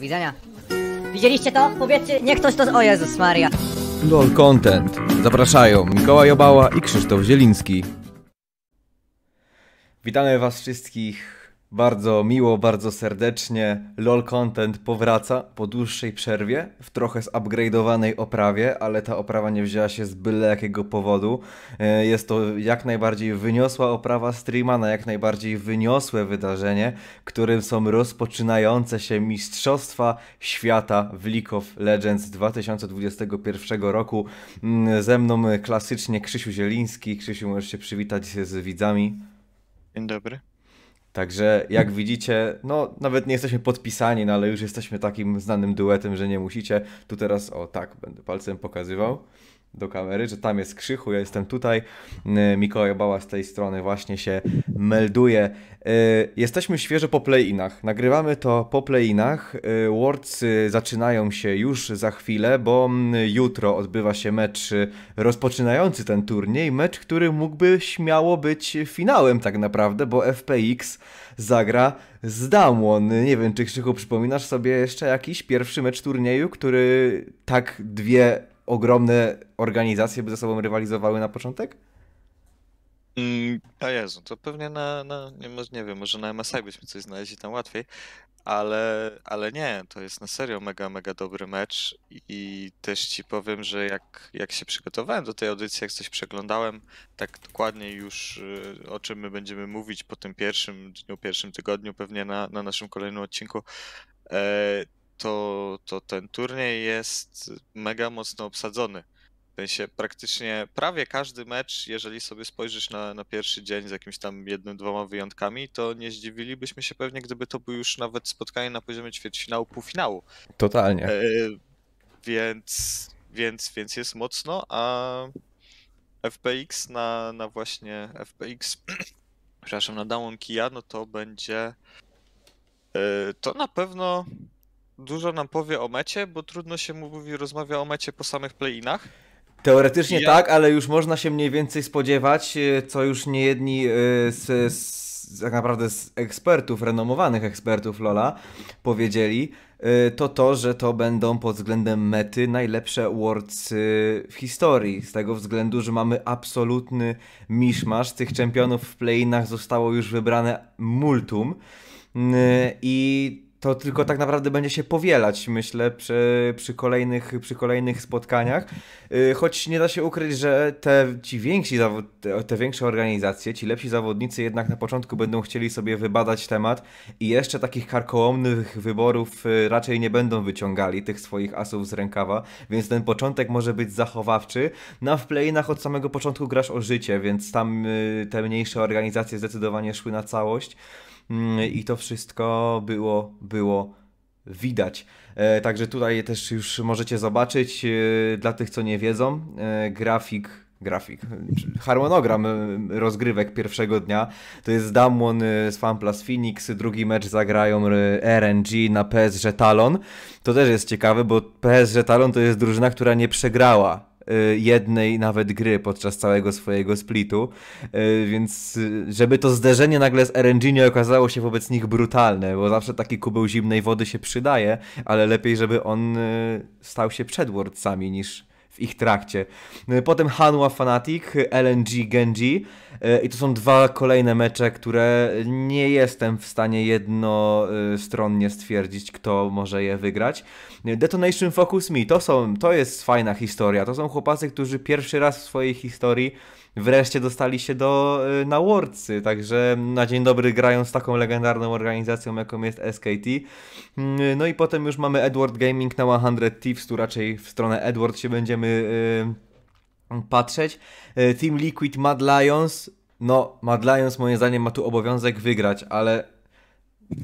widzenia. Widzieliście to? Powiedzcie, nie ktoś to... O Jezus Maria. LOL Content. Zapraszają Mikołaj Obała i Krzysztof Zieliński. Witamy Was wszystkich bardzo miło, bardzo serdecznie. LOL Content powraca po dłuższej przerwie, w trochę zupgrade'owanej oprawie, ale ta oprawa nie wzięła się z byle jakiego powodu. E, jest to jak najbardziej wyniosła oprawa streama na jak najbardziej wyniosłe wydarzenie, którym są rozpoczynające się Mistrzostwa Świata w League of Legends 2021 roku. Mm, ze mną klasycznie Krzysiu Zieliński. Krzysiu, możesz się przywitać z widzami. Dzień dobry. Także jak widzicie, no nawet nie jesteśmy podpisani, no ale już jesteśmy takim znanym duetem, że nie musicie. Tu teraz, o tak, będę palcem pokazywał do kamery, że tam jest Krzychu, ja jestem tutaj, yy, Mikołaj Bała z tej strony właśnie się melduje. Yy, jesteśmy świeżo po playinach, nagrywamy to po playinach, yy, Worldsy zaczynają się już za chwilę, bo mm, jutro odbywa się mecz rozpoczynający ten turniej, mecz, który mógłby śmiało być finałem tak naprawdę, bo FPX zagra z Damwon. Nie wiem, czy Krzychu przypominasz sobie jeszcze jakiś pierwszy mecz turnieju, który tak dwie ogromne organizacje by ze sobą rywalizowały na początek? Mm, a Jezu, to pewnie na, na nie, nie wiem, może na MSI byśmy coś znaleźli tam łatwiej, ale, ale nie, to jest na serio mega, mega dobry mecz i też ci powiem, że jak, jak się przygotowałem do tej audycji, jak coś przeglądałem, tak dokładnie już y, o czym my będziemy mówić po tym pierwszym dniu, pierwszym tygodniu, pewnie na, na naszym kolejnym odcinku, e, to, to ten turniej jest mega mocno obsadzony. W sensie praktycznie prawie każdy mecz, jeżeli sobie spojrzysz na, na pierwszy dzień z jakimś tam jednym, dwoma wyjątkami, to nie zdziwilibyśmy się pewnie, gdyby to był już nawet spotkanie na poziomie ćwierćfinału, półfinału. Totalnie. E, więc, więc, więc jest mocno, a FPX na, na właśnie FPX, przepraszam, na Down Kija, no to będzie e, to na pewno dużo nam powie o mecie, bo trudno się mówi, rozmawia o mecie po samych playinach. Teoretycznie ja... tak, ale już można się mniej więcej spodziewać, e, co już niejedni e, z, z, tak naprawdę z ekspertów, renomowanych ekspertów Lola powiedzieli, e, to to, że to będą pod względem mety najlepsze awards w historii. Z tego względu, że mamy absolutny miszmasz. Tych czempionów w playinach zostało już wybrane multum. I to tylko tak naprawdę będzie się powielać, myślę, przy, przy, kolejnych, przy kolejnych spotkaniach. Y, choć nie da się ukryć, że te, ci więksi, te, te większe organizacje, ci lepsi zawodnicy jednak na początku będą chcieli sobie wybadać temat i jeszcze takich karkołomnych wyborów y, raczej nie będą wyciągali tych swoich asów z rękawa, więc ten początek może być zachowawczy. Na no, playinach od samego początku grasz o życie, więc tam y, te mniejsze organizacje zdecydowanie szły na całość. Mm, i to wszystko było, było widać. E, także tutaj też już możecie zobaczyć, e, dla tych co nie wiedzą, e, grafik grafik, harmonogram rozgrywek pierwszego dnia. To jest Damwon z Plus, Phoenix, drugi mecz zagrają RNG na PSG Talon. To też jest ciekawe, bo PSG Talon to jest drużyna, która nie przegrała Y, jednej nawet gry podczas całego swojego splitu, y, więc y, żeby to zderzenie nagle z RNG nie okazało się wobec nich brutalne, bo zawsze taki kubeł zimnej wody się przydaje, ale lepiej, żeby on stał się przed Wordcami niż ich trakcie. E, potem Hanwha Fanatic, LNG Genji e, i to są dwa kolejne mecze, które nie jestem w stanie jednostronnie stwierdzić, kto może je wygrać. E, Detonation Focus Me, to, są, to jest fajna historia, to są chłopacy, którzy pierwszy raz w swojej historii wreszcie dostali się do y, na Worldsy, także na dzień dobry grają z taką legendarną organizacją, jaką jest SKT. Mm, no i potem już mamy Edward Gaming na 100 Thieves, tu raczej w stronę Edward się będziemy y, mm, patrzeć. Y, Team Liquid Mad Lions, no Mad Lions moim zdaniem ma tu obowiązek wygrać, ale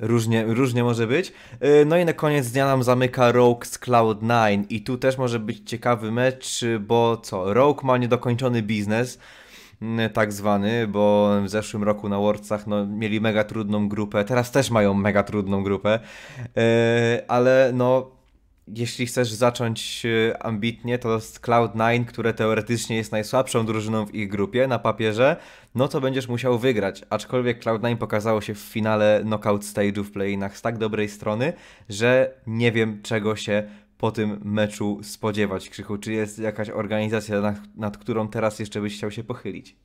Różnie, różnie może być. Y, no i na koniec dnia nam zamyka Rogue z Cloud9 i tu też może być ciekawy mecz, bo co, Rogue ma niedokończony biznes, mm, tak zwany, bo w zeszłym roku na Worldsach no, mieli mega trudną grupę, teraz też mają mega trudną grupę, y, ale no jeśli chcesz zacząć e, ambitnie, to jest Cloud9, które teoretycznie jest najsłabszą drużyną w ich grupie na papierze, no to będziesz musiał wygrać. Aczkolwiek Cloud9 pokazało się w finale knockout stage'u w play-inach z tak dobrej strony, że nie wiem czego się po tym meczu spodziewać, Krzychu? Czy jest jakaś organizacja, nad, nad, którą teraz jeszcze byś chciał się pochylić?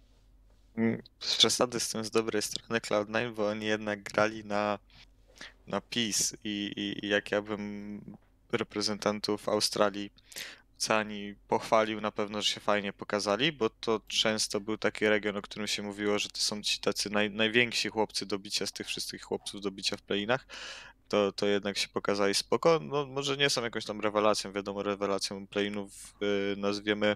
Mm, z przesady z tym z dobrej strony Cloud9, bo oni jednak grali na, na PiS i, i, i jak ja bym reprezentantów Australii, Oceanii pochwalił na pewno, że się fajnie pokazali, bo to często był taki region, o którym się mówiło, że to są ci tacy naj, najwięksi chłopcy do bicia z tych wszystkich chłopców do bicia w playinach. To, to jednak się pokazali spoko. No, może nie są jakąś tam rewelacją, wiadomo, rewelacją playinów yy, nazwiemy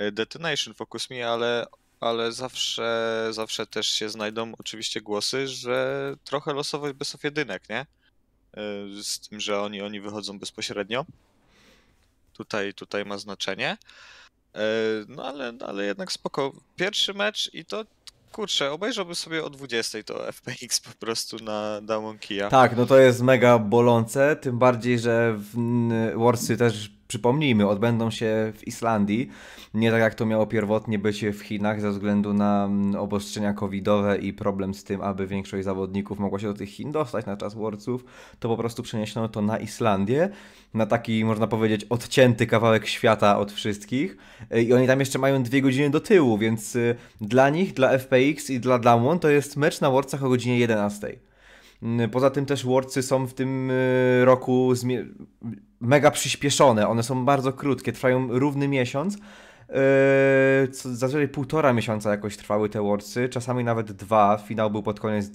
y, Detonation Focus Me, ale ale zawsze, zawsze też się znajdą oczywiście głosy, że trochę losowość bez jedynek, nie? E, z tym, że oni, oni wychodzą bezpośrednio. Tutaj, tutaj ma znaczenie. E, no ale, ale jednak spoko. Pierwszy mecz i to kurczę, obejrzałbym sobie o 20 to FPX po prostu na Damon Kija. Tak, no to jest mega bolące, tym bardziej, że w Warsy też przypomnijmy, odbędą się w Islandii, nie tak jak to miało pierwotnie być w Chinach ze względu na mm, obostrzenia covidowe i problem z tym, aby większość zawodników mogła się do tych Chin dostać na czas worców, to po prostu przeniesiono to na Islandię, na taki, można powiedzieć, odcięty kawałek świata od wszystkich e, i oni tam jeszcze mają dwie godziny do tyłu, więc y, dla nich, dla FPX i dla Damwon to jest mecz na worcach o godzinie 11. Poza tym też worcy są w tym y, roku mega przyspieszone. One są bardzo krótkie, trwają równy miesiąc. Y, zazwyczaj półtora miesiąca jakoś trwały te worcy, czasami nawet dwa. Finał był pod koniec,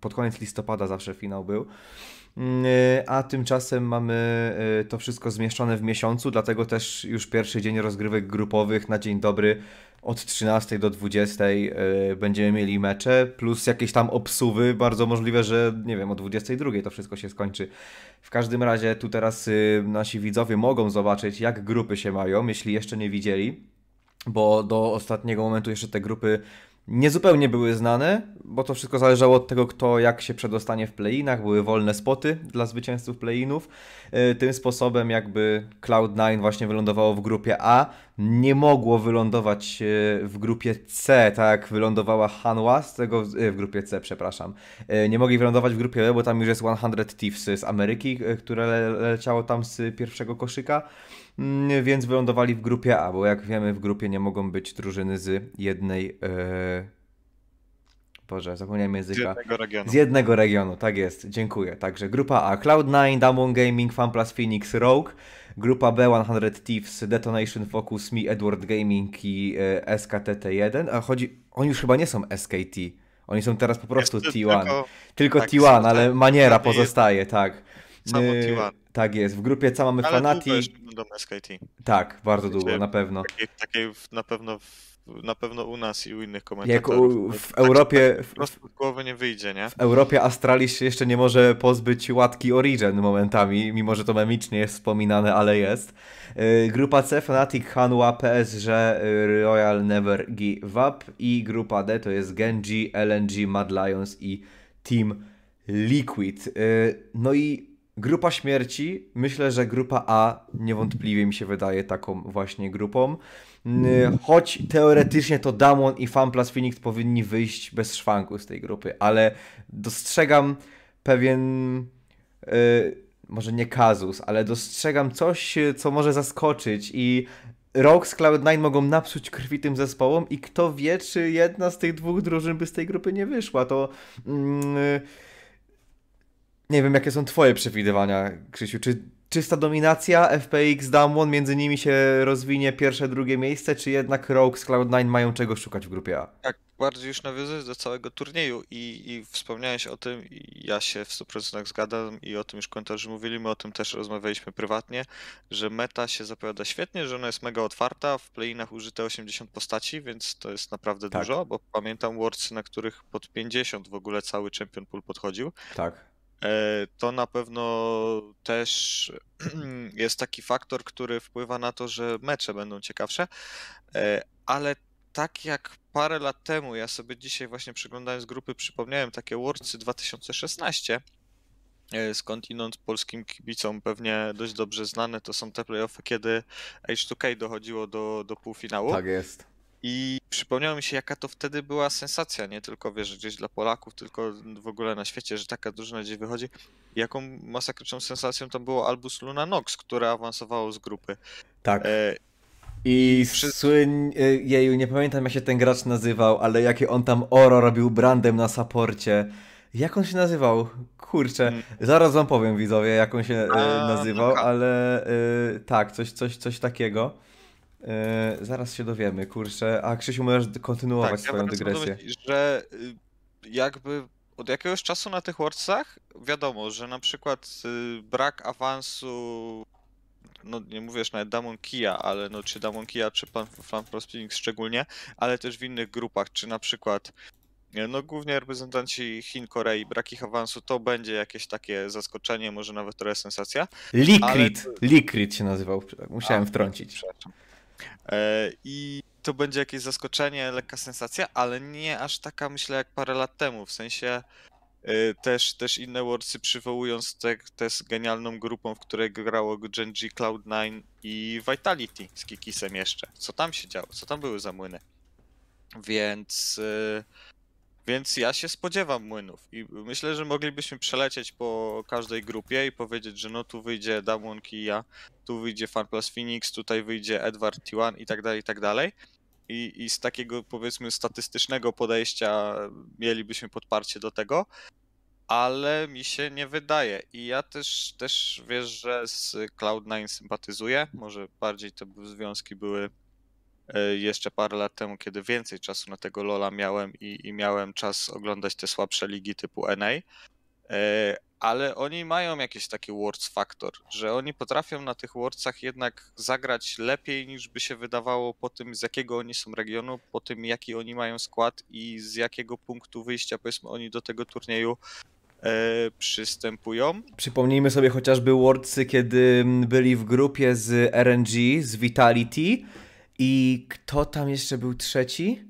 pod koniec listopada, zawsze finał był. Y, a tymczasem mamy to wszystko zmieszczone w miesiącu, dlatego też już pierwszy dzień rozgrywek grupowych na dzień dobry od 13 do 20 y, będziemy mieli mecze, plus jakieś tam obsuwy, bardzo możliwe, że nie wiem, o 22 to wszystko się skończy. W każdym razie tu teraz y, nasi widzowie mogą zobaczyć, jak grupy się mają, jeśli jeszcze nie widzieli, bo do ostatniego momentu jeszcze te grupy niezupełnie były znane, bo to wszystko zależało od tego, kto jak się przedostanie w playinach. Były wolne spoty dla zwycięzców playinów. E, tym sposobem jakby Cloud9 właśnie wylądowało w grupie A. Nie mogło wylądować e, w grupie C, tak jak wylądowała Hanwa z tego, e, w grupie C, przepraszam. Nie mogli wylądować w grupie B, bo tam już jest 100 Thieves z Ameryki, które leciało tam z pierwszego koszyka. Mm, więc wylądowali w grupie A, bo jak wiemy w grupie nie mogą być drużyny z jednej... Yy... Boże, zapomniałem języka. Z jednego regionu. Z jednego regionu, tak jest, dziękuję. Także grupa A, Cloud9, Damon Gaming, FunPlus Phoenix, Rogue. Grupa B, 100 Thieves, Detonation Focus, Mi, Edward Gaming i e, SKTT1. A chodzi, oni już chyba nie są SKT, oni są teraz po prostu T1. Tylko, tylko tak, T1, ale tak, maniera pozostaje, tak. Samo T1. Tak jest, w grupie co mamy Ale Fanati. Tak, bardzo długo, na pewno. Takie na pewno na pewno u nas i u innych komentatorów. Jak w Europie. Tak, prosto w głowy nie wyjdzie, nie? W Europie Astralis się jeszcze nie może pozbyć łatki Origin momentami, mimo że to memicznie jest wspominane, ale jest. Y, grupa C Fnatic, Hanwa, PSG, y, Royal Never Give Up i grupa D to jest Genji, LNG, Mad Lions i Team Liquid. Y, no i Grupa śmierci, myślę, że grupa A niewątpliwie mi się wydaje taką właśnie grupą. Choć teoretycznie to Damon i Fan Plus Phoenix powinni wyjść bez szwanku z tej grupy, ale dostrzegam pewien. Yy, może nie kazus, ale dostrzegam coś, co może zaskoczyć i Rock, z Cloud9 mogą napsuć krwi tym zespołom i kto wie, czy jedna z tych dwóch drużyn by z tej grupy nie wyszła. To. Yy, nie wiem, jakie są Twoje przewidywania, Krzysiu. Czy czysta dominacja FPX Damwon między nimi się rozwinie pierwsze, drugie miejsce, czy jednak Rogue z Cloud9 mają czego szukać w grupie A? Tak, bardziej już nawiązujesz do całego turnieju i, i wspomniałeś o tym, ja się w 100% zgadzam i o tym już komentarze mówili, my o tym też rozmawialiśmy prywatnie, że meta się zapowiada świetnie, że ona jest mega otwarta, w playinach użyte 80 postaci, więc to jest naprawdę tak. dużo, bo pamiętam Worldsy, na których pod 50 w ogóle cały Champion Pool podchodził. Tak E, to na pewno też jest taki faktor, który wpływa na to, że mecze będą ciekawsze, e, ale tak jak parę lat temu, ja sobie dzisiaj właśnie przeglądając grupy przypomniałem takie Worldsy 2016, e, skądinąd polskim kibicom pewnie dość dobrze znane, to są te playoffy, kiedy H2K dochodziło do, do półfinału. Tak jest. I przypomniało mi się, jaka to wtedy była sensacja, nie tylko wiesz, gdzieś dla Polaków, tylko w ogóle na świecie, że taka drużyna gdzieś wychodzi. Jaką masakryczną sensacją to było Albus Luna Nox, która awansowało z grupy. Tak. E... I Wszy... słyn... E, jeju, nie pamiętam jak się ten gracz nazywał, ale jakie on tam oro robił brandem na saporcie. Jak on się nazywał? Kurczę, hmm. zaraz wam powiem widzowie, jak on się e, A, nazywał, no ale y, tak, coś, coś, coś takiego. E, zaraz się dowiemy, kurczę. A Krzysiu, możesz kontynuować tak, swoją ja dygresję. że y, jakby od jakiegoś czasu na tych Wordsach wiadomo, że na przykład y, brak awansu no nie mówię już nawet Damon Kia, ale no czy Damon Kia, czy pan Flan Prospinning szczególnie, ale też w innych grupach, czy na przykład no głównie reprezentanci Chin, Korei, brak ich awansu, to będzie jakieś takie zaskoczenie, może nawet trochę sensacja. Likrit, ale... Likrit się nazywał, musiałem A, wtrącić. Przepraszam. E, I to będzie jakieś zaskoczenie, lekka sensacja, ale nie aż taka, myślę, jak parę lat temu. W sensie e, też, też inne Worldsy przywołując te, te z genialną grupą, w której grało Genji, Cloud9 i Vitality z Kikisem jeszcze. Co tam się działo? Co tam były za młyny? Więc e, więc ja się spodziewam młynów i myślę, że moglibyśmy przelecieć po każdej grupie i powiedzieć, że no tu wyjdzie i ja, tu wyjdzie Farplus Phoenix, tutaj wyjdzie Edward T1 i tak dalej, i tak dalej. I, I z takiego powiedzmy statystycznego podejścia mielibyśmy podparcie do tego, ale mi się nie wydaje. I ja też, też wiesz, że z Cloud9 sympatyzuję, może bardziej te związki były E, jeszcze parę lat temu, kiedy więcej czasu na tego Lola miałem i, i miałem czas oglądać te słabsze ligi typu NA, e, ale oni mają jakiś taki Words Factor, że oni potrafią na tych Wordsach jednak zagrać lepiej niż by się wydawało po tym, z jakiego oni są regionu, po tym, jaki oni mają skład i z jakiego punktu wyjścia, powiedzmy, oni do tego turnieju e, przystępują. Przypomnijmy sobie chociażby Wordsy, kiedy byli w grupie z RNG, z Vitality i kto tam jeszcze był trzeci?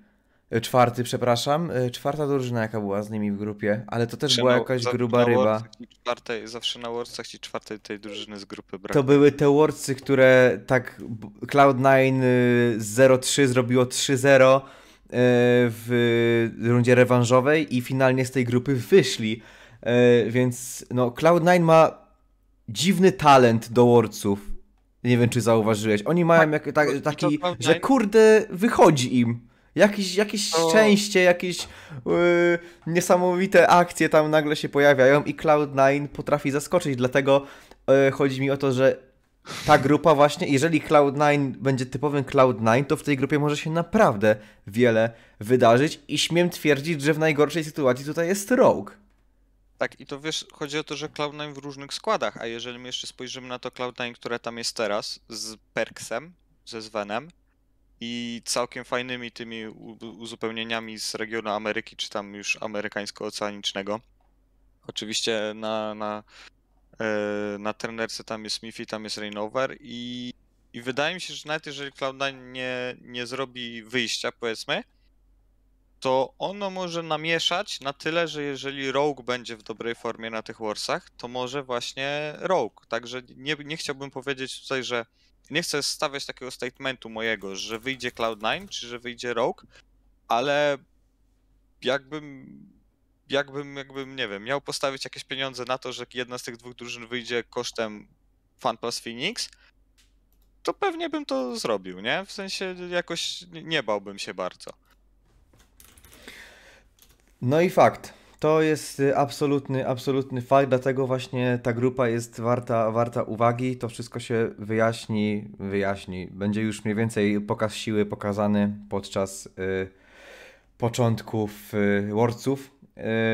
E, czwarty, przepraszam. E, czwarta drużyna, jaka była z nimi w grupie, ale to też Czemu, była jakaś gruba ryba. Czwartej, zawsze na Worcach i czwartej tej drużyny z grupy brak. To były te Worcy, które tak Cloud9 0-3 e, zrobiło 3-0 w rundzie rewanżowej i finalnie z tej grupy wyszli. Więc no, Cloud9 ma dziwny talent do Worców. Nie wiem, czy zauważyłeś. Oni mają tak, jak, tak, taki, że kurde, wychodzi im. Jakieś, jakieś to... szczęście, jakieś yy, niesamowite akcje tam nagle się pojawiają i Cloud9 potrafi zaskoczyć, dlatego yy, chodzi mi o to, że ta grupa właśnie, jeżeli Cloud9 będzie typowym Cloud9, to w tej grupie może się naprawdę wiele wydarzyć i śmiem twierdzić, że w najgorszej sytuacji tutaj jest Rogue. Tak, i to wiesz, chodzi o to, że Cloud9 w różnych składach, a jeżeli my jeszcze spojrzymy na to Cloud9, które tam jest teraz, z Perksem, ze Svenem i całkiem fajnymi tymi uzupełnieniami z regionu Ameryki, czy tam już amerykańsko-oceanicznego. Oczywiście na, na, e, na trenerce tam jest Miffy, tam jest Rainover i, i wydaje mi się, że nawet jeżeli Cloud9 nie, nie zrobi wyjścia, powiedzmy, to ono może namieszać na tyle, że jeżeli Rogue będzie w dobrej formie na tych Warsach, to może właśnie Rogue. Także nie, nie chciałbym powiedzieć tutaj, że nie chcę stawiać takiego statementu mojego, że wyjdzie Cloud9 czy że wyjdzie Rogue, ale jakbym, jakbym, jakbym, nie wiem, miał postawić jakieś pieniądze na to, że jedna z tych dwóch drużyn wyjdzie kosztem FunPlus Phoenix, to pewnie bym to zrobił, nie? W sensie jakoś nie bałbym się bardzo. No i fakt. To jest y, absolutny, absolutny fakt, dlatego właśnie ta grupa jest warta, warta uwagi. To wszystko się wyjaśni, wyjaśni. Będzie już mniej więcej pokaz siły pokazany podczas y, początków y, Wordsów.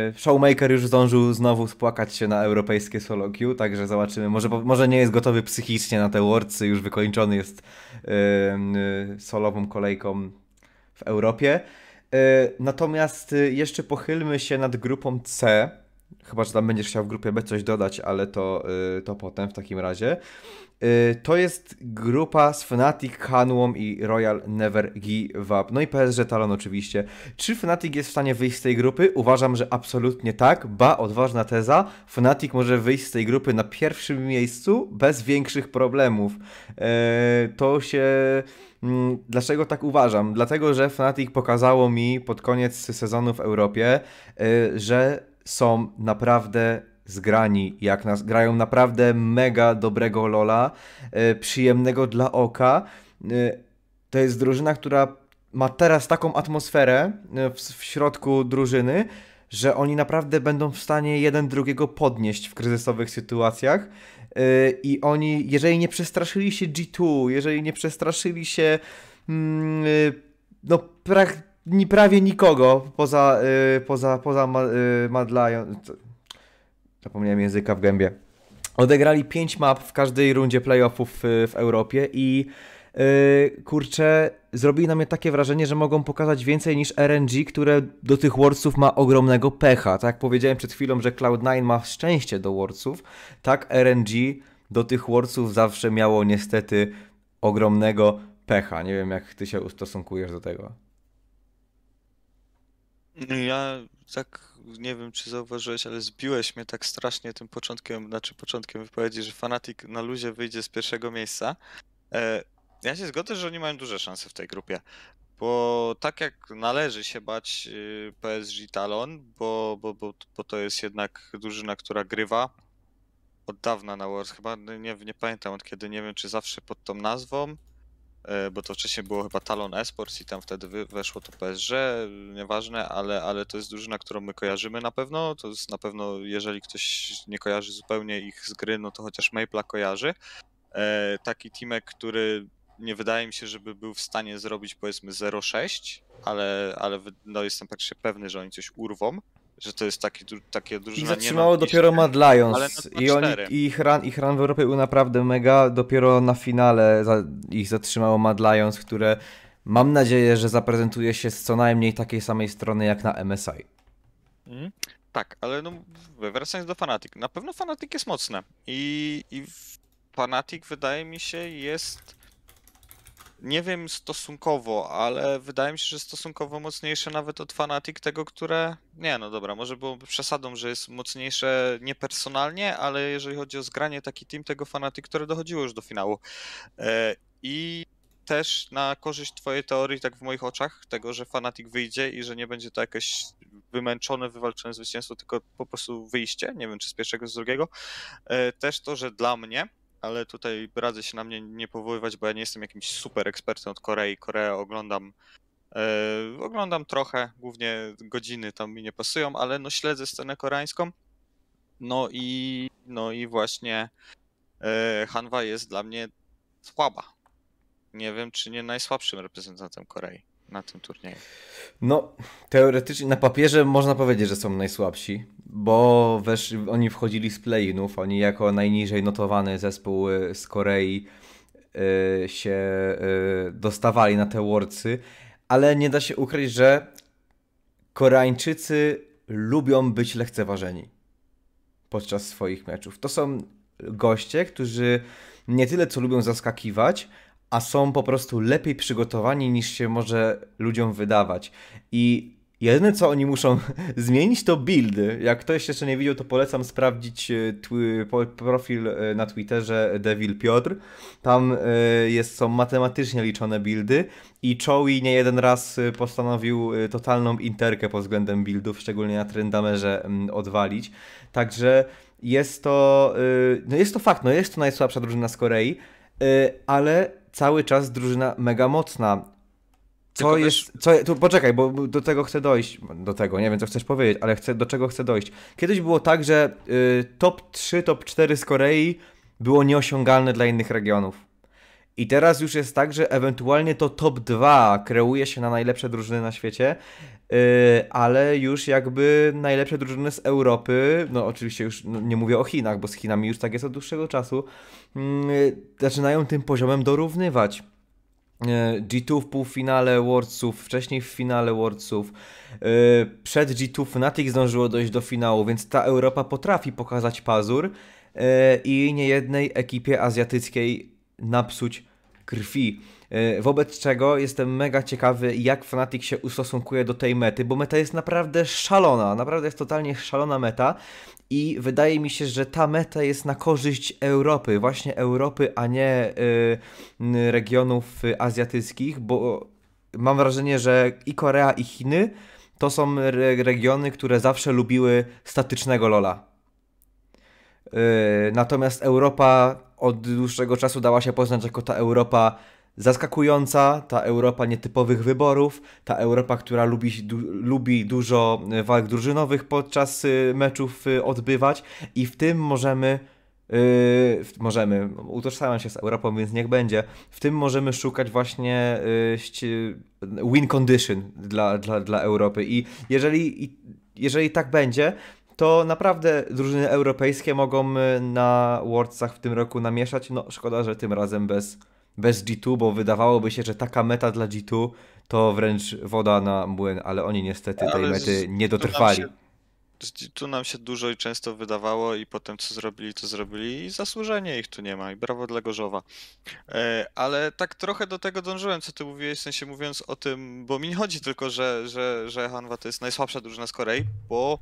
Y, Showmaker już zdążył znowu spłakać się na europejskie solo queue, także zobaczymy. Może, może nie jest gotowy psychicznie na te Wordsy, już wykończony jest y, y, solową kolejką w Europie. E, natomiast e, jeszcze pochylmy się nad grupą C. Chyba, że tam będziesz chciał w grupie B coś dodać, ale to, e, to potem w takim razie. To jest grupa z Fnatic, Hanwom i Royal Never Give Up. No i PSG Talon oczywiście. Czy Fnatic jest w stanie wyjść z tej grupy? Uważam, że absolutnie tak. Ba, odważna teza. Fnatic może wyjść z tej grupy na pierwszym miejscu bez większych problemów. To się Mm, dlaczego tak uważam? Dlatego, że Fnatic pokazało mi pod koniec sezonu w Europie, y, że są naprawdę zgrani, jak nas grają naprawdę mega dobrego Lola, y, przyjemnego dla oka. Y, to jest drużyna, która ma teraz taką atmosferę w, w środku drużyny, że oni naprawdę będą w stanie jeden drugiego podnieść w kryzysowych sytuacjach Y, i oni, jeżeli nie przestraszyli się G2, jeżeli nie przestraszyli się mm, y, no ni, prawie nikogo poza, y, poza, poza Mad Lion, zapomniałem języka w gębie, odegrali 5 map w każdej rundzie playoffów w Europie i Yy, kurczę, zrobili na mnie takie wrażenie, że mogą pokazać więcej niż RNG, które do tych Wordsów ma ogromnego pecha. Tak jak powiedziałem przed chwilą, że Cloud9 ma szczęście do Wordsów, tak RNG do tych Wordsów zawsze miało niestety ogromnego pecha. Nie wiem, jak ty się ustosunkujesz do tego. Ja tak nie wiem, czy zauważyłeś, ale zbiłeś mnie tak strasznie tym początkiem, znaczy początkiem wypowiedzi, że Fanatic na luzie wyjdzie z pierwszego miejsca. E, ja się zgodzę, że oni mają duże szanse w tej grupie, bo tak jak należy się bać y, PSG Talon, bo, bo, bo, bo to jest jednak drużyna, która grywa od dawna na Wars, chyba nie, nie pamiętam od kiedy, nie wiem czy zawsze pod tą nazwą, y, bo to wcześniej było chyba Talon Esports i tam wtedy weszło to PSG, y, nieważne, ale, ale to jest drużyna, którą my kojarzymy na pewno, to jest na pewno, jeżeli ktoś nie kojarzy zupełnie ich z gry, no to chociaż Mapla kojarzy. E, taki teamek, który nie wydaje mi się, żeby był w stanie zrobić powiedzmy 0,6, ale, ale no, jestem praktycznie pewny, że oni coś urwą że to jest taki, takie drużyna... I zatrzymało no, dopiero Mad Lions i oni, ich, run, ich ran w Europie był naprawdę mega, dopiero na finale za, ich zatrzymało Mad Lions, które mam nadzieję, że zaprezentuje się z co najmniej takiej samej strony jak na MSI. Mhm. tak, ale no, wracając do Fanatic, na pewno Fanatic jest mocne i, i Fanatic wydaje mi się jest nie wiem stosunkowo, ale wydaje mi się, że stosunkowo mocniejsze nawet od Fanatic tego, które, nie no dobra, może byłoby przesadą, że jest mocniejsze niepersonalnie, ale jeżeli chodzi o zgranie taki team tego Fanatic, które dochodziło już do finału. E, I też na korzyść twojej teorii, tak w moich oczach, tego, że Fanatic wyjdzie i że nie będzie to jakieś wymęczone, wywalczone zwycięstwo, tylko po prostu wyjście, nie wiem czy z pierwszego, z drugiego, e, też to, że dla mnie ale tutaj radzę się na mnie nie powoływać, bo ja nie jestem jakimś super ekspertem od Korei. Koreę oglądam e, oglądam trochę, głównie godziny tam mi nie pasują, ale no śledzę scenę koreańską. No i, no i właśnie yy, e, Hanwa jest dla mnie słaba. Nie wiem, czy nie najsłabszym reprezentantem Korei na tym turnieju? No, teoretycznie na papierze można powiedzieć, że są najsłabsi, bo wesz, oni wchodzili z play-inów, oni jako najniżej notowany zespół y, z Korei y, się y, dostawali na te worcy, ale nie da się ukryć, że Koreańczycy lubią być lekceważeni podczas swoich meczów. To są goście, którzy nie tyle co lubią zaskakiwać, a są po prostu lepiej przygotowani niż się może ludziom wydawać. I jedyne co oni muszą zmienić to buildy. Jak ktoś jeszcze nie widział, to polecam sprawdzić e, profil e, na Twitterze Devil Piotr. Tam e, jest, są matematycznie liczone buildy i Chowi nie jeden raz postanowił totalną interkę pod względem buildów, szczególnie na Trendamerze odwalić. Także jest to, no jest to fakt, no jest to najsłabsza drużyna z Korei, ale cały czas drużyna mega mocna. Co jest. Co, tu, poczekaj, bo do tego chcę dojść. Do tego, nie wiem co chcesz powiedzieć, ale chcę, do czego chcę dojść. Kiedyś było tak, że y, top 3, top 4 z Korei było nieosiągalne dla innych regionów. I teraz już jest tak, że ewentualnie to top 2 kreuje się na najlepsze drużyny na świecie, Y, ale już jakby najlepsze drużyny z Europy, no oczywiście już no, nie mówię o Chinach, bo z Chinami już tak jest od dłuższego czasu, mm, zaczynają tym poziomem dorównywać. Y, G2 w półfinale Worldsów, wcześniej w finale Worldsów. Y, przed G2 Fnatic zdążyło dojść do finału, więc ta Europa potrafi pokazać pazur i niejednej ekipie azjatyckiej napsuć krwi. E, wobec czego jestem mega ciekawy, jak Fnatic się ustosunkuje do tej mety, bo meta jest naprawdę szalona, naprawdę jest totalnie szalona meta. I wydaje mi się, że ta meta jest na korzyść Europy, właśnie Europy, a nie y, regionów e, azjatyckich, bo mam wrażenie, że i Korea, i Chiny to są re regiony, które zawsze lubiły statycznego Lola. Y, natomiast Europa od dłuższego czasu dała się poznać jako ta Europa zaskakująca, ta Europa nietypowych wyborów, ta Europa, która lubi, du, lubi dużo e, walk drużynowych podczas e, meczów e, odbywać i w tym możemy Yy, możemy, utożsamiam się z Europą, więc niech będzie. W tym możemy szukać właśnie yy, win condition dla, dla, dla Europy. I jeżeli, jeżeli tak będzie, to naprawdę drużyny europejskie mogą na Worldsach w tym roku namieszać. No szkoda, że tym razem bez bez G2, bo wydawałoby się, że taka meta dla G2 to wręcz woda na młyn, ale oni niestety tej mety nie dotrwali. Tu nam się dużo i często wydawało i potem co zrobili, to zrobili i zasłużenie ich tu nie ma i brawo dla Gorzowa. E, ale tak trochę do tego dążyłem, co ty mówiłeś, w sensie mówiąc o tym, bo mi nie chodzi tylko, że, że, że Hanwa to jest najsłabsza drużyna z Korei, bo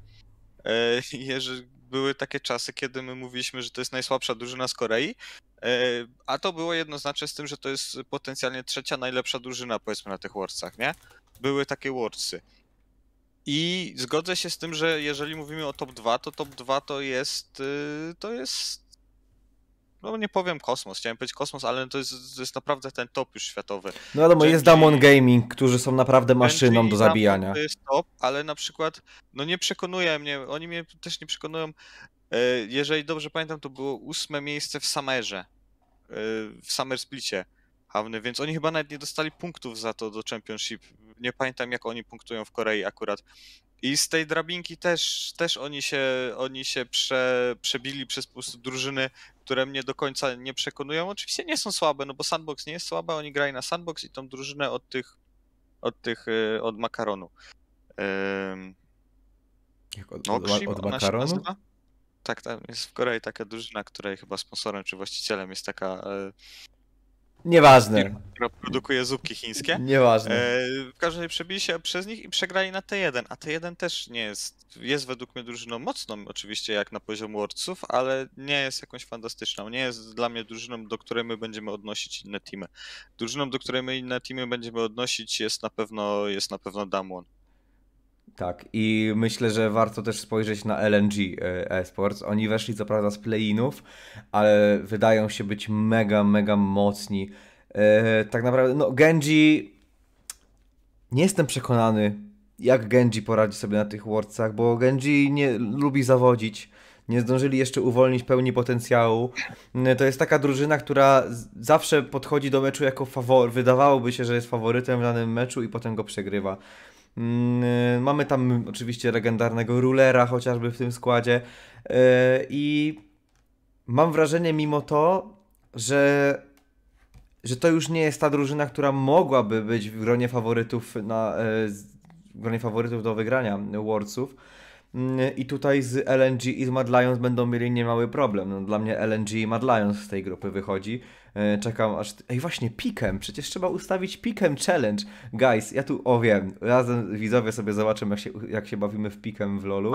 e, jeżeli były takie czasy, kiedy my mówiliśmy, że to jest najsłabsza drużyna z Korei, e, a to było jednoznaczne z tym, że to jest potencjalnie trzecia najlepsza drużyna, powiedzmy, na tych Wordsach, nie? Były takie Wordsy. I zgodzę się z tym, że jeżeli mówimy o top 2, to top 2 to jest, y, to jest no nie powiem kosmos, chciałem powiedzieć kosmos, ale to jest, to jest naprawdę ten top już światowy. No wiadomo, Genji, jest Damon Gaming, którzy są naprawdę maszyną Genji do zabijania. To jest top, ale na przykład, no nie przekonuje mnie, oni mnie też nie przekonują. E, jeżeli dobrze pamiętam, to było ósme miejsce w Summerze, e, w Summer Splicie Hawny, więc oni chyba nawet nie dostali punktów za to do Championship. Nie pamiętam, jak oni punktują w Korei akurat. I z tej drabinki też, też oni się, oni się prze, przebili przez po prostu drużyny które mnie do końca nie przekonują. Oczywiście nie są słabe, no bo sandbox nie jest słaba, oni grają na sandbox i tą drużynę od tych, od tych, y, od makaronu. Jak od, od, od makaronu? Tak, tam jest w Korei taka drużyna, której chyba sponsorem czy właścicielem jest taka y, Nieważne. która produkuje zupki chińskie. Nieważne. E, w każdym razie przebili się przez nich i przegrali na T1, a T1 też nie jest, jest według mnie drużyną mocną oczywiście jak na poziom Worldsów, ale nie jest jakąś fantastyczną, nie jest dla mnie drużyną, do której my będziemy odnosić inne teamy. Drużyną, do której my inne teamy będziemy odnosić jest na pewno, jest na pewno Damwon. Tak, i myślę, że warto też spojrzeć na LNG e, Esports. Oni weszli co prawda z playinów, ale wydają się być mega, mega mocni. E, tak naprawdę, no Genji... Nie jestem przekonany, jak Genji poradzi sobie na tych Worldsach, bo Genji nie lubi zawodzić. Nie zdążyli jeszcze uwolnić pełni potencjału. Mm, to jest taka drużyna, która zawsze podchodzi do meczu jako faworyt. Wydawałoby się, że jest faworytem w danym meczu i potem go przegrywa. Mm, y, mamy tam oczywiście legendarnego rulera chociażby w tym składzie. Y, I mam wrażenie mimo to, że, że to już nie jest ta drużyna, która mogłaby być w gronie faworytów na y, w gronie faworytów do wygrania Worldsów i tutaj z LNG i z Mad Lions będą mieli niemały problem. No, dla mnie LNG i Mad Lions z tej grupy wychodzi. E, czekam aż. Ej, właśnie, pikem! Przecież trzeba ustawić pikem challenge. Guys, ja tu, o wiem, razem widzowie sobie zobaczymy, jak się, jak się bawimy w pikem w lolu.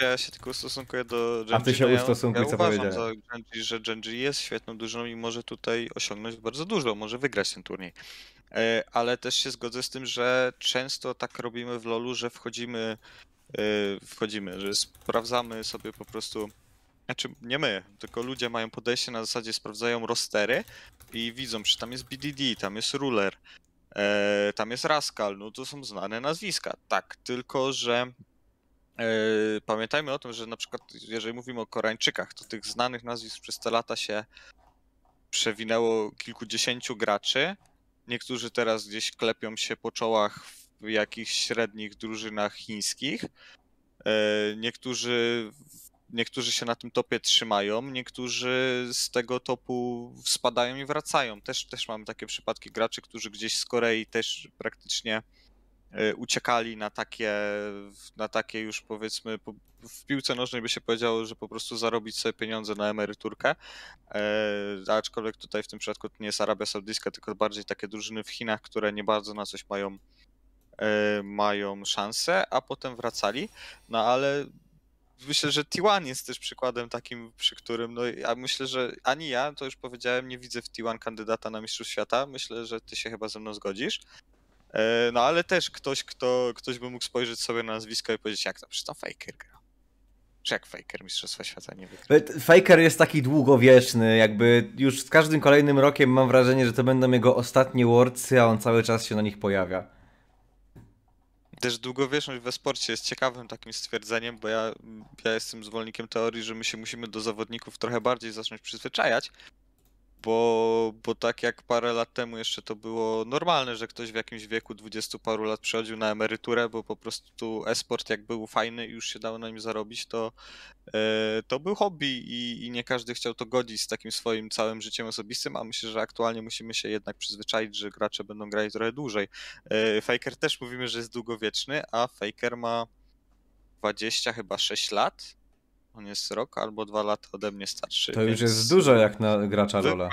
ja się tylko ustosunkuję do Genji. A ty się no, ustosunkuj, ja, co ja uważam Genji, że Genji jest świetną dużą i może tutaj osiągnąć bardzo dużo, może wygrać ten turniej. E, ale też się zgodzę z tym, że często tak robimy w lolu, że wchodzimy Y, wchodzimy, że sprawdzamy sobie po prostu. Znaczy nie my, tylko ludzie mają podejście na zasadzie sprawdzają rostery i widzą, czy tam jest BDD, tam jest Ruler, e, tam jest Rascal. no to są znane nazwiska. Tak, tylko że e, pamiętajmy o tym, że na przykład jeżeli mówimy o Koreańczykach, to tych znanych nazwisk przez te lata się przewinęło kilkudziesięciu graczy. Niektórzy teraz gdzieś klepią się po czołach jakichś średnich drużynach chińskich. E, niektórzy, niektórzy się na tym topie trzymają, niektórzy z tego topu spadają i wracają. Też, też mamy takie przypadki graczy, którzy gdzieś z Korei też praktycznie e, uciekali na takie, na takie już powiedzmy, w piłce nożnej by się powiedziało, że po prostu zarobić sobie pieniądze na emeryturkę, e, aczkolwiek tutaj w tym przypadku to nie jest Arabia Saudyjska, tylko bardziej takie drużyny w Chinach, które nie bardzo na coś mają E, mają szansę, a potem wracali. No ale myślę, że T1 jest też przykładem takim, przy którym, no ja myślę, że ani ja, to już powiedziałem, nie widzę w T1 kandydata na mistrzów świata. Myślę, że ty się chyba ze mną zgodzisz. E, no ale też ktoś, kto, ktoś by mógł spojrzeć sobie na nazwisko i powiedzieć, jak to, przecież to Faker gra. Czy jak Faker Mistrzostwa Świata nie wygra? E, Faker jest taki długowieczny, jakby już z każdym kolejnym rokiem mam wrażenie, że to będą jego ostatnie Worldsy, a on cały czas się na nich pojawia też długowieczność we sporcie jest ciekawym takim stwierdzeniem, bo ja, ja jestem zwolennikiem teorii, że my się musimy do zawodników trochę bardziej zacząć przyzwyczajać, bo, bo tak jak parę lat temu jeszcze to było normalne, że ktoś w jakimś wieku dwudziestu paru lat przechodził na emeryturę, bo po prostu esport jak był fajny i już się dało na nim zarobić, to, e, to był hobby i, i nie każdy chciał to godzić z takim swoim całym życiem osobistym, a myślę, że aktualnie musimy się jednak przyzwyczaić, że gracze będą grali trochę dłużej. E, Faker też mówimy, że jest długowieczny, a Faker ma 20 chyba 6 lat on jest rok albo dwa lata ode mnie starszy. To już jest dużo jak na gracza rola.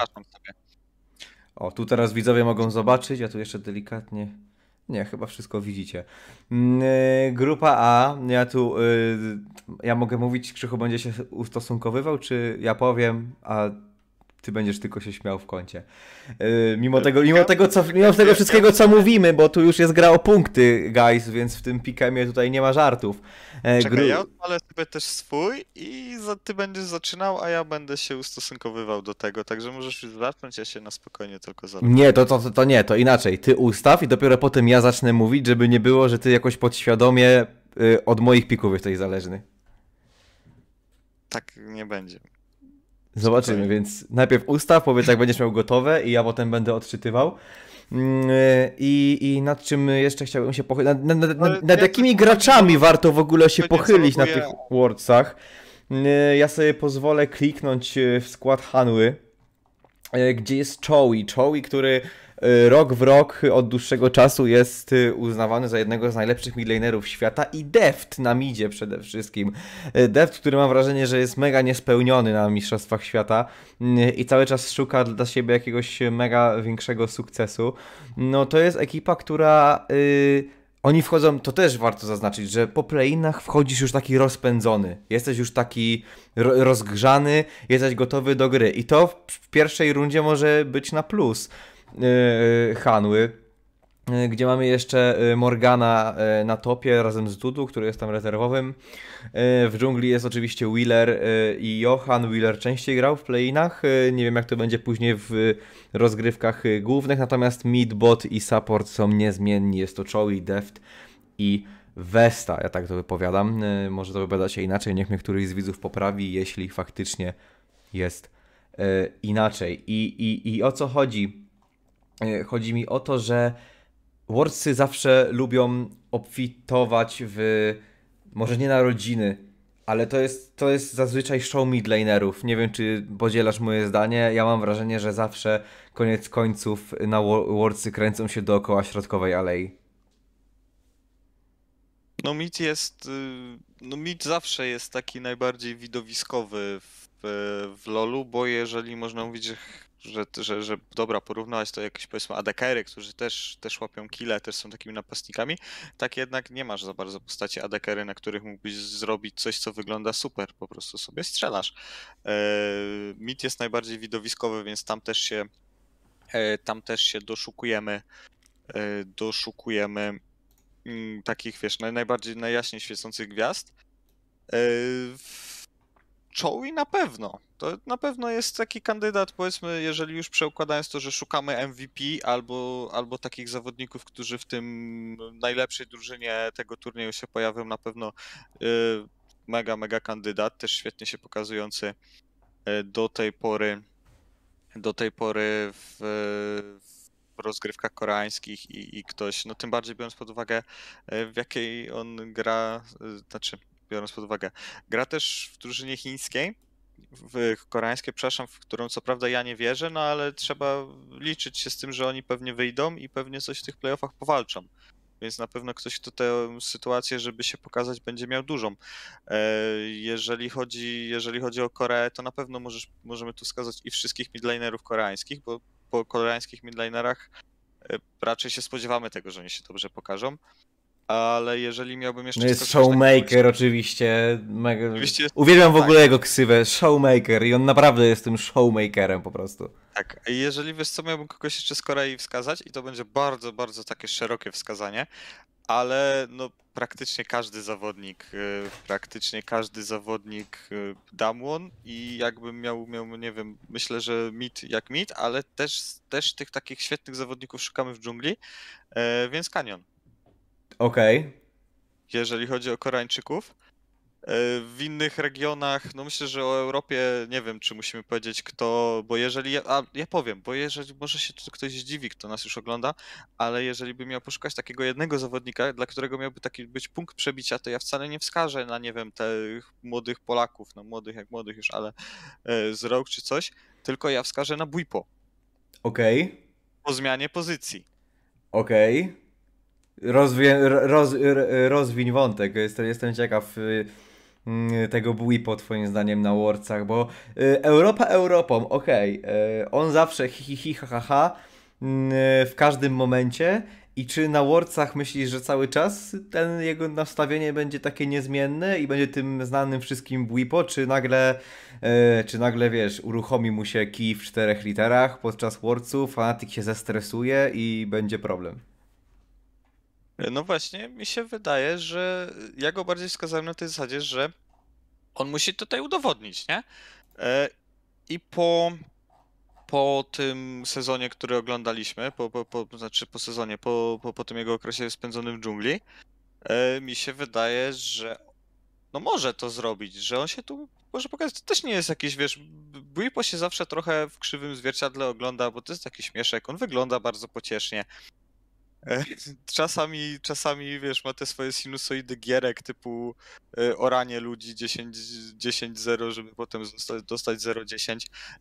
O, tu teraz widzowie mogą zobaczyć, a tu jeszcze delikatnie. Nie, chyba wszystko widzicie. Mm, y, grupa A, ja tu, y, ja mogę mówić, Krzychu będzie się ustosunkowywał, czy ja powiem, a ty będziesz tylko się śmiał w kącie. Yy, mimo tego, mimo tego, co, mimo tego wszystkiego, co mówimy, bo tu już jest gra o punkty, guys, więc w tym pikemie tutaj nie ma żartów. E, Czekaj, gru... ja odpalę sobie też swój i za, ty będziesz zaczynał, a ja będę się ustosunkowywał do tego, także możesz już zacząć, ja się na spokojnie tylko zarobię. Nie, to, to, to nie, to inaczej. Ty ustaw i dopiero potem ja zacznę mówić, żeby nie było, że ty jakoś podświadomie y, od moich pików jesteś zależny. Tak nie będzie. Zobaczymy, Spokojnie. więc najpierw ustaw, powiedz jak będziesz miał gotowe i ja potem będę odczytywał. Mm, I, i nad czym jeszcze chciałbym się pochylić? Nad, nad, nad, nad, jakimi graczami warto w ogóle się pochylić na tych Wordsach? Mm, ja sobie pozwolę kliknąć e, w skład Hanły, e, gdzie jest Chowi. Chowi, który Y, rok w rok od dłuższego czasu jest y, uznawany za jednego z najlepszych midlanerów świata i Deft na midzie przede wszystkim. Y, Deft, który mam wrażenie, że jest mega niespełniony na Mistrzostwach Świata i cały czas szuka dla siebie jakiegoś mega większego sukcesu. No to jest ekipa, która... Yy, oni wchodzą, to też warto zaznaczyć, że po playinach wchodzisz już taki rozpędzony, jesteś już taki rozgrzany, jesteś gotowy do gry i to w pierwszej rundzie może być na plus. E, e, Hanły e, gdzie mamy jeszcze Morgana na topie razem z Dudu, który jest tam rezerwowym. W dżungli jest oczywiście Wheeler i Johan. Wheeler częściej grał w playinach, nie wiem jak to będzie później w rozgrywkach głównych, natomiast midbot i support są niezmienni. Jest to Choi, Deft i Vesta, ja tak to wypowiadam. Może to wypowiada się inaczej, niech mnie któryś z widzów poprawi, jeśli faktycznie jest inaczej. I, i, i o co chodzi? E, chodzi mi o to, że Warsy zawsze lubią obfitować w może nie narodziny, ale to jest, to jest zazwyczaj show midlanerów. Nie wiem, czy podzielasz moje zdanie. Ja mam wrażenie, że zawsze koniec końców na Warsy kręcą się dookoła środkowej alei. No mit jest, y, no mit zawsze jest taki najbardziej widowiskowy w, w LoLu, bo jeżeli można mówić, że że, że, że dobra, porównać to jakieś powiedzmy adekery, którzy też, też łapią kile, też są takimi napastnikami, tak jednak nie masz za bardzo postaci adekery, na których mógłbyś zrobić coś, co wygląda super, po prostu sobie strzelasz. E, mit jest najbardziej widowiskowy, więc tam też się e, tam też się doszukujemy e, doszukujemy mm, takich, wiesz, najbardziej najjaśniej świecących gwiazd. Chowi na pewno. To na pewno jest taki kandydat, powiedzmy, jeżeli już przeukładając to, że szukamy MVP albo, albo takich zawodników, którzy w tym najlepszej drużynie tego turnieju się pojawią, na pewno y, mega, mega kandydat, też świetnie się pokazujący y, do tej pory do tej pory w, w rozgrywkach koreańskich i, i, ktoś, no tym bardziej biorąc pod uwagę y, w jakiej on gra, znaczy biorąc pod uwagę. Gra też w drużynie chińskiej, w koreańskiej, przepraszam, w którą co prawda ja nie wierzę, no ale trzeba liczyć się z tym, że oni pewnie wyjdą i pewnie coś w tych playoffach powalczą. Więc na pewno ktoś, kto tę sytuację, żeby się pokazać, będzie miał dużą. E, jeżeli chodzi, jeżeli chodzi o Koreę, to na pewno możesz, możemy tu wskazać i wszystkich midlinerów koreańskich, bo po koreańskich midlinerach e, raczej się spodziewamy tego, że oni się dobrze pokażą. Ale jeżeli miałbym jeszcze... No jest Showmaker oczywiście. Mega... oczywiście. Uwielbiam w tak. ogóle tak. jego ksywę. Showmaker i on naprawdę jest tym showmakerem po prostu. Tak, jeżeli wiesz co, miałbym kogoś jeszcze z Korei wskazać i to będzie bardzo, bardzo takie szerokie wskazanie, ale no praktycznie każdy zawodnik, y, praktycznie każdy zawodnik y, Damwon i jakbym miał, miał, nie wiem, myślę, że mit jak mit, ale też, też tych takich świetnych zawodników szukamy w dżungli, y, więc Kanion. Okej. Okay. Jeżeli chodzi o Koreańczyków. E, w innych regionach, no myślę, że o Europie nie wiem, czy musimy powiedzieć kto, bo jeżeli, a ja powiem, bo jeżeli, może się tu ktoś zdziwi, kto nas już ogląda, ale jeżeli bym miał poszukać takiego jednego zawodnika, dla którego miałby taki być punkt przebicia, to ja wcale nie wskażę na, nie wiem, tych młodych Polaków, no młodych jak młodych już, ale e, z rok czy coś, tylko ja wskażę na Bujpo. Okej. Okay. Po zmianie pozycji. Okej. Okay. Rozwię, roz, rozwiń wątek, jestem, jestem ciekaw y, mm, tego po twoim zdaniem na Wordsach, bo y, Europa Europą, okej, okay. on zawsze hi, hi, hi ha, ha, ha mm, w każdym momencie i czy na Wordsach myślisz, że cały czas ten jego nastawienie będzie takie niezmienne i będzie tym znanym wszystkim Bwipo, czy nagle, y, czy nagle wiesz, uruchomi mu się kij w czterech literach podczas Wordsów, fanatyk się zestresuje i będzie problem? No właśnie, mi się wydaje, że ja go bardziej wskazałem na tej zasadzie, że on musi tutaj udowodnić, nie? E, I po, po tym sezonie, który oglądaliśmy, po, po, po, znaczy po sezonie, po, po, po tym jego okresie spędzonym w dżungli, e, mi się wydaje, że no może to zrobić, że on się tu może pokazać. To też nie jest jakiś, wiesz, Buipo się zawsze trochę w krzywym zwierciadle ogląda, bo to jest jakiś mieszek, on wygląda bardzo pociesznie. Czasami, czasami, wiesz, ma te swoje sinusoidy gierek typu e, oranie ludzi 10-0, żeby potem dostać 0-10.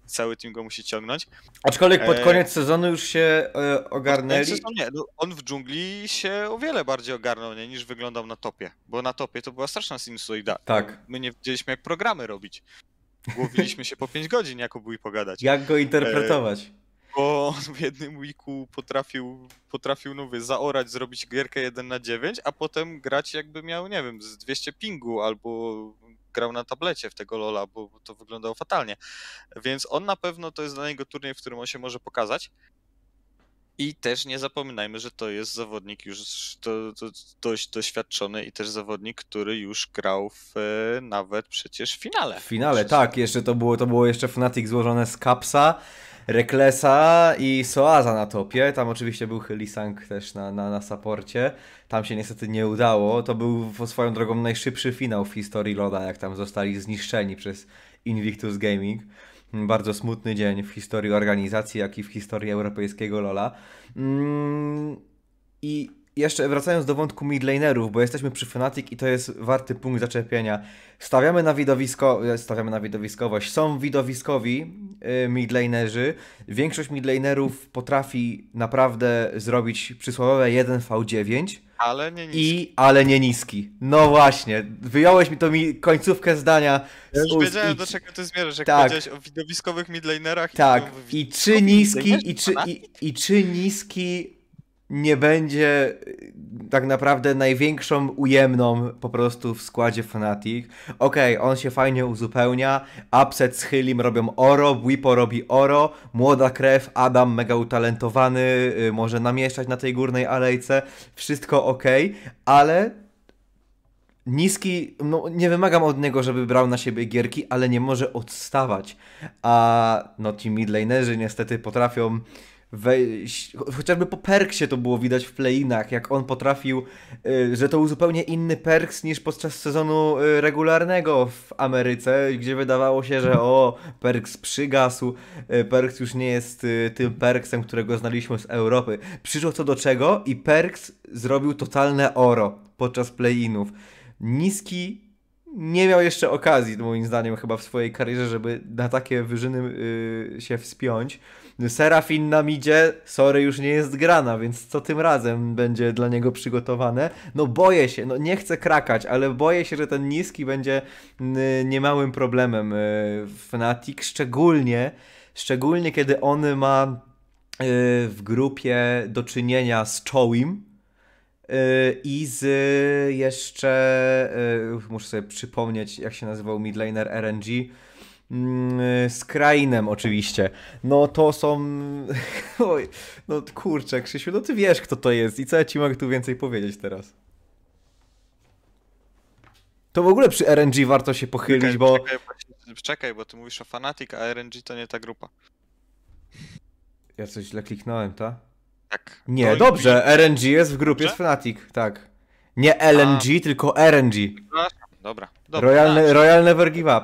Cały team go musi ciągnąć. Aczkolwiek pod e, koniec sezonu już się e, ogarnęli. Sezonu, nie, no, on w dżungli się o wiele bardziej ogarnął nie, niż wyglądał na topie, bo na topie to była straszna sinusoida. Tak. My nie wiedzieliśmy jak programy robić. Głowiliśmy się po 5 godzin, jak byli pogadać. Jak go interpretować? Bo w jednym weeku potrafił, potrafił no wie, zaorać, zrobić gierkę 1 na 9, a potem grać jakby miał, nie wiem, z 200 pingu albo grał na tablecie w tego Lola, bo to wyglądało fatalnie. Więc on na pewno to jest dla niego turniej, w którym on się może pokazać. I też nie zapominajmy, że to jest zawodnik już do, do, dość doświadczony i też zawodnik, który już grał w, e, nawet przecież w finale. W finale, przecież... tak. Jeszcze to było, to było jeszcze Fnatic złożone z Capsa, Reklesa i Soaza na topie. Tam oczywiście był Hylisang też na, na, na saporcie. Tam się niestety nie udało. To był swoją drogą najszybszy finał w historii Loda, jak tam zostali zniszczeni przez Invictus Gaming. Bardzo smutny dzień w historii organizacji, jak i w historii europejskiego Lola. Mm, I jeszcze wracając do wątku midlanerów, bo jesteśmy przy Fnatic i to jest warty punkt zaczepienia. Stawiamy na widowisko, e, stawiamy na widowiskowość. Są widowiskowi yy, midlanerzy. Większość midlanerów potrafi naprawdę zrobić przysłowiowe 1v9. Ale nie niski. I, ale nie niski. No właśnie, wyjąłeś mi to mi końcówkę zdania. Ja już ust wiedziałem, i... do czego ty zmierzasz, jak tak. powiedziałeś o widowiskowych midlanerach. Tak, i, i czy niski, i czy, i, i czy niski nie będzie y, tak naprawdę największą ujemną po prostu w składzie Fnatic. Okej, okay, on się fajnie uzupełnia, Upset z Hylim robią Oro, Whipo robi Oro, Młoda Krew, Adam mega utalentowany, y, może namieszać na tej górnej alejce, wszystko ok, ale niski, no nie wymagam od niego, żeby brał na siebie gierki, ale nie może odstawać. A no ci midlanerzy niestety potrafią wejść, chociażby po Perksie to było widać w playinach, jak on potrafił, y, że to był zupełnie inny Perks niż podczas sezonu y, regularnego w Ameryce, gdzie wydawało się, że o, Perks przygasł, y, Perks już nie jest tym Perksem, którego znaliśmy z Europy. Przyszło co do czego i Perks zrobił totalne oro podczas playinów. Niski nie miał jeszcze okazji, moim zdaniem, chyba w swojej karierze, żeby na takie wyżyny się wspiąć. Serafin na midzie, sorry, już nie jest grana, więc co tym razem będzie dla niego przygotowane? No boję się, no nie chcę krakać, ale boję się, że ten niski będzie mm, niemałym problemem w y, Fnatic, szczególnie, szczególnie kiedy on ma y, w grupie do czynienia z Chołim, y, i z jeszcze muszę sobie przypomnieć jak się nazywał midlaner RNG Mm, y, z Krainem oczywiście. No to są... Oj, no kurczę Krzysiu, no ty wiesz kto to jest i co ja ci mogę tu więcej powiedzieć teraz? To w ogóle przy RNG warto się pochylić, czekaj, bo... Czekaj, czekaj, bo ty mówisz o Fanatic, a RNG to nie ta grupa. Ja coś źle kliknąłem, ta? Tak. Nie, dobrze, i... RNG jest w grupie dobrze? z Fnatic, tak. Nie LNG, a... tylko RNG. Dobra, dobra. Royal, tak. Royal Never Give Up.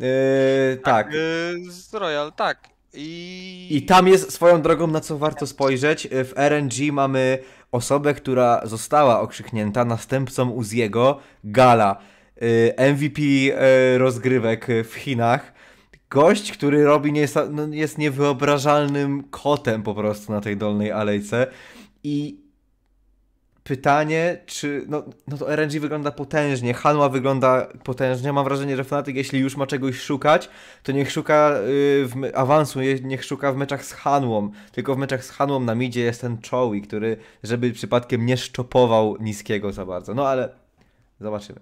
Yy, tak. tak. Yy, z Royal, tak. I... I tam jest swoją drogą, na co warto tak. spojrzeć. Yy, w RNG mamy osobę, która została okrzyknięta następcą Uziego, Gala, yy, MVP rozgrywek w Chinach. Gość, który robi nies- no, jest niewyobrażalnym kotem po prostu na tej dolnej alejce. I pytanie, czy. No, no to RNG wygląda potężnie, Hanła wygląda potężnie. Mam wrażenie, że Fnatic, jeśli już ma czegoś szukać, to niech szuka yy, w, awansu, niech szuka w meczach z Hanłą. Tylko w meczach z Hanłą na midzie jest ten Choi, który, żeby przypadkiem nie szczopował niskiego za bardzo. No ale zobaczymy.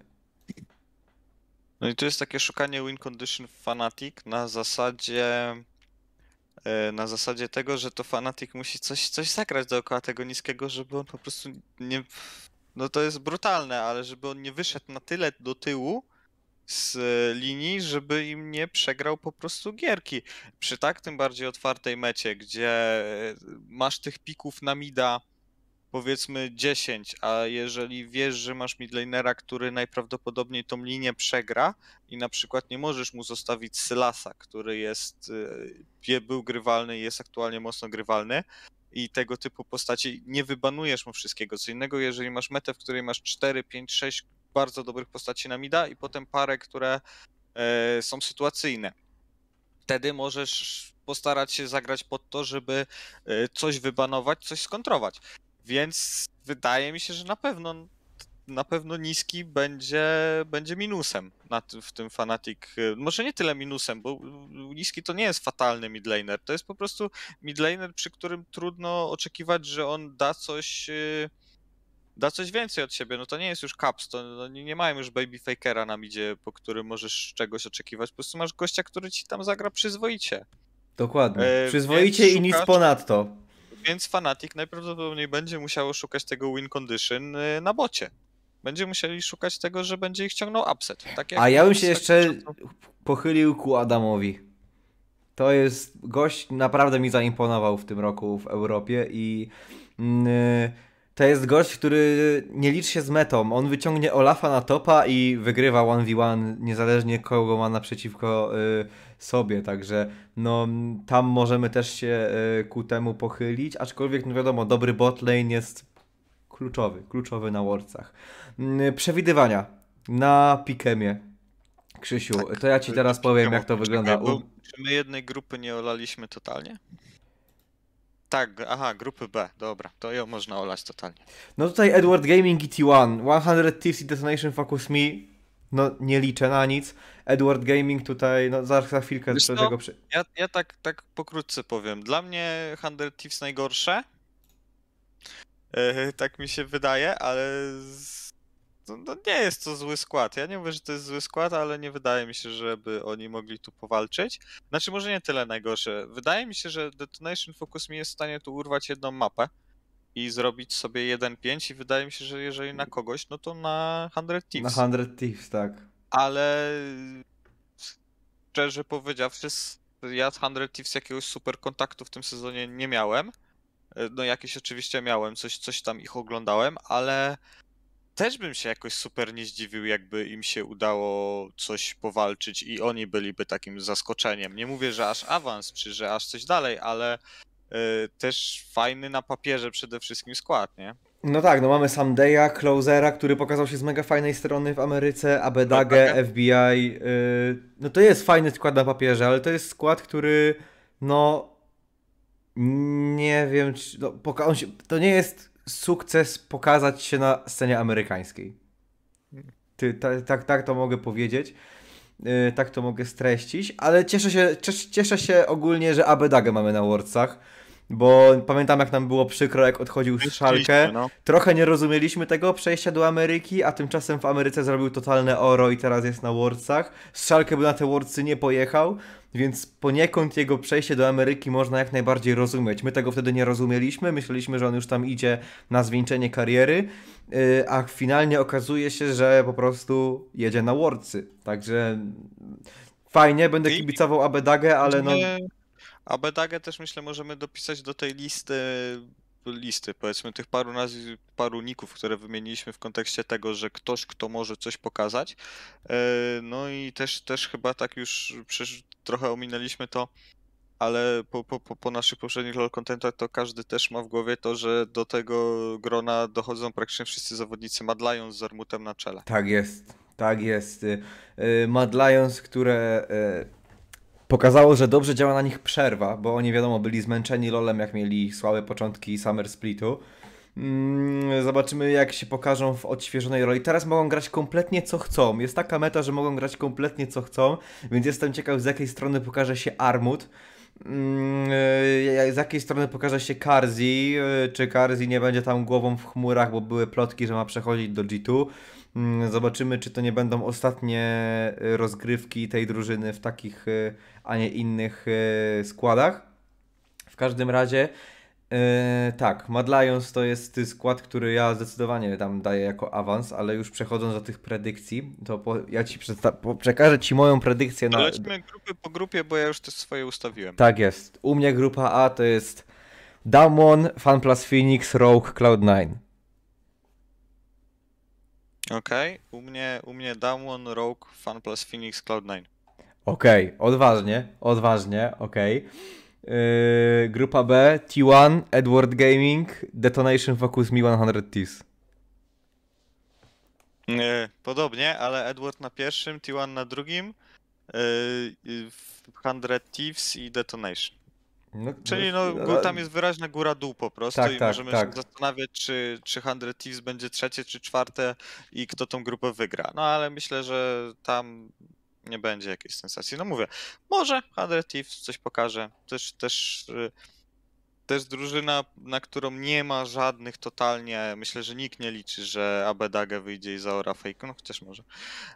No i tu jest takie szukanie win condition Fnatic na zasadzie E, na zasadzie tego, że to fanatyk musi coś, coś zagrać dookoła tego niskiego, żeby on po prostu nie. No to jest brutalne, ale żeby on nie wyszedł na tyle do tyłu z e, linii, żeby im nie przegrał po prostu gierki. Przy tak tym bardziej otwartej mecie, gdzie e, masz tych pików na mida powiedzmy 10, a jeżeli wiesz, że masz midlanera, który najprawdopodobniej tą linię przegra i na przykład nie możesz mu zostawić Sylasa, który jest, e, był grywalny i jest aktualnie mocno grywalny i tego typu postaci, nie wybanujesz mu wszystkiego. Co innego, jeżeli masz metę, w której masz 4, 5, 6 bardzo dobrych postaci na mida i potem parę, które e, są sytuacyjne. Wtedy możesz postarać się zagrać pod to, żeby e, coś wybanować, coś skontrować. Więc wydaje mi się, że na pewno na pewno niski będzie, będzie minusem na, w tym Fanatic. Może nie tyle minusem, bo niski to nie jest fatalny midlaner. To jest po prostu midlaner, przy którym trudno oczekiwać, że on da coś y, da coś więcej od siebie. No to nie jest już Caps, to no nie, nie mają już Baby Fakera na midzie, po którym możesz czegoś oczekiwać. Po prostu masz gościa, który ci tam zagra przyzwoicie. Dokładnie. E, przyzwoicie e, i szukasz... nic ponadto. Więc Fanatic najprawdopodobniej będzie musiało szukać tego win condition y, na bocie. Będzie musieli szukać tego, że będzie ich ciągnął upset. Tak A ja bym się jeszcze pochylił ku Adamowi. To jest gość, naprawdę mi zaimponował w tym roku w Europie i. Yy to jest gość, który nie liczy się z metą. On wyciągnie Olafa na topa i wygrywa 1v1, niezależnie kogo ma naprzeciwko y, sobie. Także no, tam możemy też się y, ku temu pochylić. Aczkolwiek, no wiadomo, dobry botlane jest kluczowy, kluczowy na Warcach. Y, mm, przewidywania na Pikemie. Krzysiu, tak, to ja ci teraz powiem, jak to wygląda. bo, czy my jednej grupy nie olaliśmy totalnie? Tak, aha, grupy B, dobra, to ją można olać totalnie. No tutaj Edward Gaming GT1, 100 Thieves i Detonation Focus Me, no nie liczę na nic. Edward Gaming tutaj, no za za chwilkę Wiesz do tego przy... Ja, ja tak, tak pokrótce powiem. Dla mnie 100 Thieves najgorsze, yy, tak mi się wydaje, ale z no, no, nie jest to zły skład. Ja nie mówię, że to jest zły skład, ale nie wydaje mi się, żeby oni mogli tu powalczyć. Znaczy, może nie tyle najgorsze. Wydaje mi się, że Detonation Focus mi jest w stanie tu urwać jedną mapę i zrobić sobie 1-5 i wydaje mi się, że jeżeli na kogoś, no to na 100 Thieves. Na 100 Thieves, tak. Ale szczerze powiedziawszy, ja 100 Thieves jakiegoś super kontaktu w tym sezonie nie miałem. E, no jakieś oczywiście miałem, coś, coś tam ich oglądałem, ale też bym się jakoś super nie zdziwił, jakby im się udało coś powalczyć i oni byliby takim zaskoczeniem. Nie mówię, że aż awans, czy że aż coś dalej, ale y, też fajny na papierze przede wszystkim skład, nie? No tak, no mamy Deja, Closera, który pokazał się z mega fajnej strony w Ameryce, Abedage, tak, tak, tak. FBI. Y, no to jest fajny skład na papierze, ale to jest skład, który no nie wiem, czy, no, poka- się, to nie jest sukces pokazać się na scenie amerykańskiej. Ty, tak, tak, tak to mogę powiedzieć. Yy, tak to mogę streścić, ale cieszę się, cieszę, cieszę się ogólnie, że Abedagę mamy na Wordsach bo pamiętam jak nam było przykro, jak odchodził z Szalkę. No. Trochę nie rozumieliśmy tego przejścia do Ameryki, a tymczasem w Ameryce zrobił totalne oro i teraz jest na Wordsach. Z Szalkę by na te Wordsy nie pojechał, więc poniekąd jego przejście do Ameryki można jak najbardziej rozumieć. My tego wtedy nie rozumieliśmy, myśleliśmy, że on już tam idzie na zwieńczenie kariery, y, a finalnie okazuje się, że po prostu jedzie na Wordsy. Także fajnie, będę kibicował Abedagę, ale no a Bedagę też myślę możemy dopisać do tej listy, listy powiedzmy tych paru nazw, paru ników, które wymieniliśmy w kontekście tego, że ktoś, kto może coś pokazać. E, no i też, też chyba tak już trochę ominęliśmy to, ale po, po, po naszych poprzednich LoL contentach to każdy też ma w głowie to, że do tego grona dochodzą praktycznie wszyscy zawodnicy Mad Lions z Armutem na czele. Tak jest, tak jest. Y, y, Mad Lions, które y, Pokazało, że dobrze działa na nich przerwa, bo oni wiadomo byli zmęczeni lolem, jak mieli słabe początki Summer Splitu. Mm, zobaczymy, jak się pokażą w odświeżonej roli. Teraz mogą grać kompletnie co chcą. Jest taka meta, że mogą grać kompletnie co chcą, więc jestem ciekaw, z jakiej strony pokaże się Armut, Mm, e, z jakiej strony pokaże się Karzi, e, czy Karzi nie będzie tam głową w chmurach, bo były plotki, że ma przechodzić do G2. Mm, zobaczymy, czy to nie będą ostatnie e, rozgrywki tej drużyny w takich, a nie innych składach. W każdym razie Yy, tak, Mad Lions to jest skład, który ja zdecydowanie tam daję jako awans, ale już przechodząc do tych predykcji, to po, ja ci przekażę ci moją predykcję na. Lećmy grupy po grupie, bo ja już te swoje ustawiłem. Tak jest. U mnie grupa A to jest Damwon, FanPlus Phoenix, Rogue, Cloud9. Okej, okay. u mnie, u mnie Damwon, Rogue, FanPlus Phoenix, Cloud9. Okej, okay. odważnie, odważnie, okej. Okay. Yy, grupa B, T1, Edward Gaming, Detonation Focus Mi 100 Thieves. Yy, podobnie, ale Edward na pierwszym, T1 na drugim, 100 yy, Thieves i Detonation. No, Czyli no, no, no, no. tam jest wyraźna góra-dół po prostu tak, i tak, możemy tak. się zastanawiać, czy, czy 100 Thieves będzie trzecie, czy czwarte i kto tą grupę wygra. No ale myślę, że tam nie będzie jakiejś sensacji. No mówię, może 100 Thieves coś pokaże. Też, też, y, też drużyna, na którą nie ma żadnych totalnie, myślę, że nikt nie liczy, że Abedage wyjdzie i zaora fake, no chociaż może.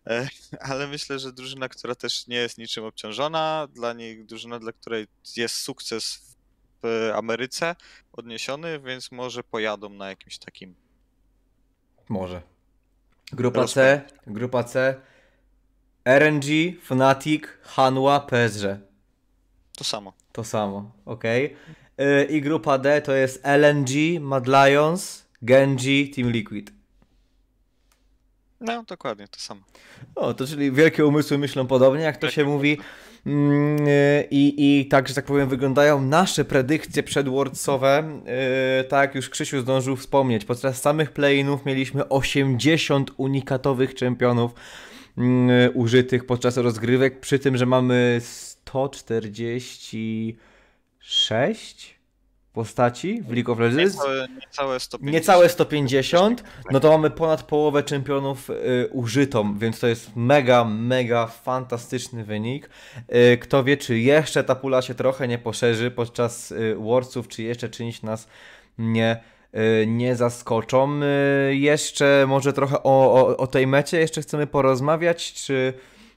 E, ale myślę, że drużyna, która też nie jest niczym obciążona, dla niej drużyna, dla której jest sukces w Ameryce odniesiony, więc może pojadą na jakimś takim może. Grupa C, grupa C, RNG, Fnatic, Hanwa, PSG. To samo. To samo, ok. I grupa D to jest LNG, Mad Lions, Genji, Team Liquid. No, dokładnie, to samo. O, to czyli wielkie umysły myślą podobnie, jak to tak. się mówi. Mm, y, I, I tak, że tak powiem, wyglądają nasze predykcje przedwordsowe. Y, tak, już Krzysiu zdążył wspomnieć. Podczas samych playinów mieliśmy 80 unikatowych czempionów Mm, użytych podczas rozgrywek, przy tym, że mamy 146 postaci w League of Legends. Niecałe, niecałe 150. Niecałe 150. No to mamy ponad połowę czempionów y, użytą, więc to jest mega, mega fantastyczny wynik. Y, kto wie, czy jeszcze ta pula się trochę nie poszerzy podczas y, Warsów, czy jeszcze czymś nas nie Y, nie zaskoczą. Y, jeszcze może trochę o, o, o tej mecie jeszcze chcemy porozmawiać, czy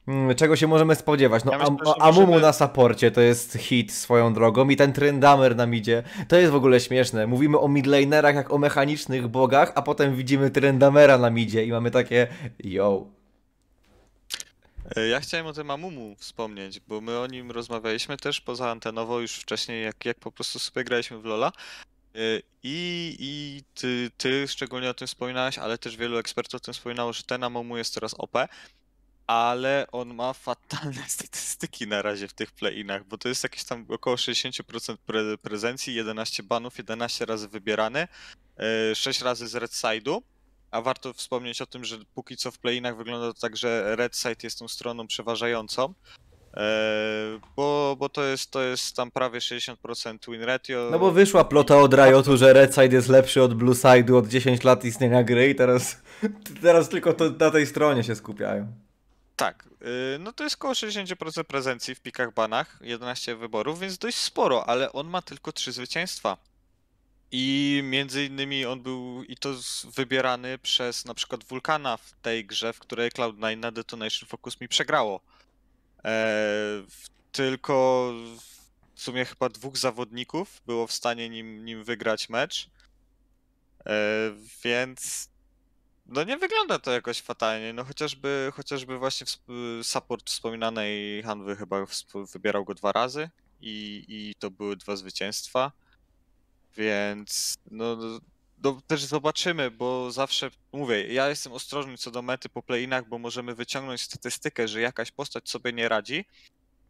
mm, czego się możemy spodziewać. No, ja myślę, Amumu na saporcie to jest hit swoją drogą i ten Tryndamer na midzie. To jest w ogóle śmieszne. Mówimy o midlanerach jak o mechanicznych bogach, a potem widzimy Tryndamera na midzie i mamy takie yo. E, ja chciałem o tym Amumu wspomnieć, bo my o nim rozmawialiśmy też poza antenowo już wcześniej, jak, jak po prostu sobie graliśmy w Lola, E, I, i ty, ty szczególnie o tym wspominałeś, ale też wielu ekspertów o tym wspominało, że ten Amomu jest coraz OP, ale on ma fatalne statystyki na razie w tych playinach, bo to jest jakieś tam około 60% pre prezencji, 11 banów, 11 razy wybierany, 6 e, razy z red side'u. A warto wspomnieć o tym, że póki co w playinach wygląda to tak, że red side jest tą stroną przeważającą, bo, bo to, jest, to jest tam prawie 60% win ratio. No bo wyszła plota od Riotu, że Red Side jest lepszy od Blue Side'u od 10 lat istnienia gry i teraz, teraz tylko to, na tej stronie się skupiają. Tak, y, no to jest około 60% prezencji w pikach banach, 11 wyborów, więc dość sporo, ale on ma tylko 3 zwycięstwa. I między innymi on był i to wybierany przez na przykład Wulkana w tej grze, w której Cloud9 na Detonation Focus mi przegrało. E, tylko w sumie chyba dwóch zawodników było w stanie nim, nim wygrać mecz. E, więc no nie wygląda to jakoś fatalnie. No chociażby, chociażby właśnie support wspominanej Hanwy chyba wybierał go dwa razy i, i to były dwa zwycięstwa. Więc no do, też zobaczymy, bo zawsze mówię, ja jestem ostrożny co do mety po playinach, bo możemy wyciągnąć statystykę, że jakaś postać sobie nie radzi,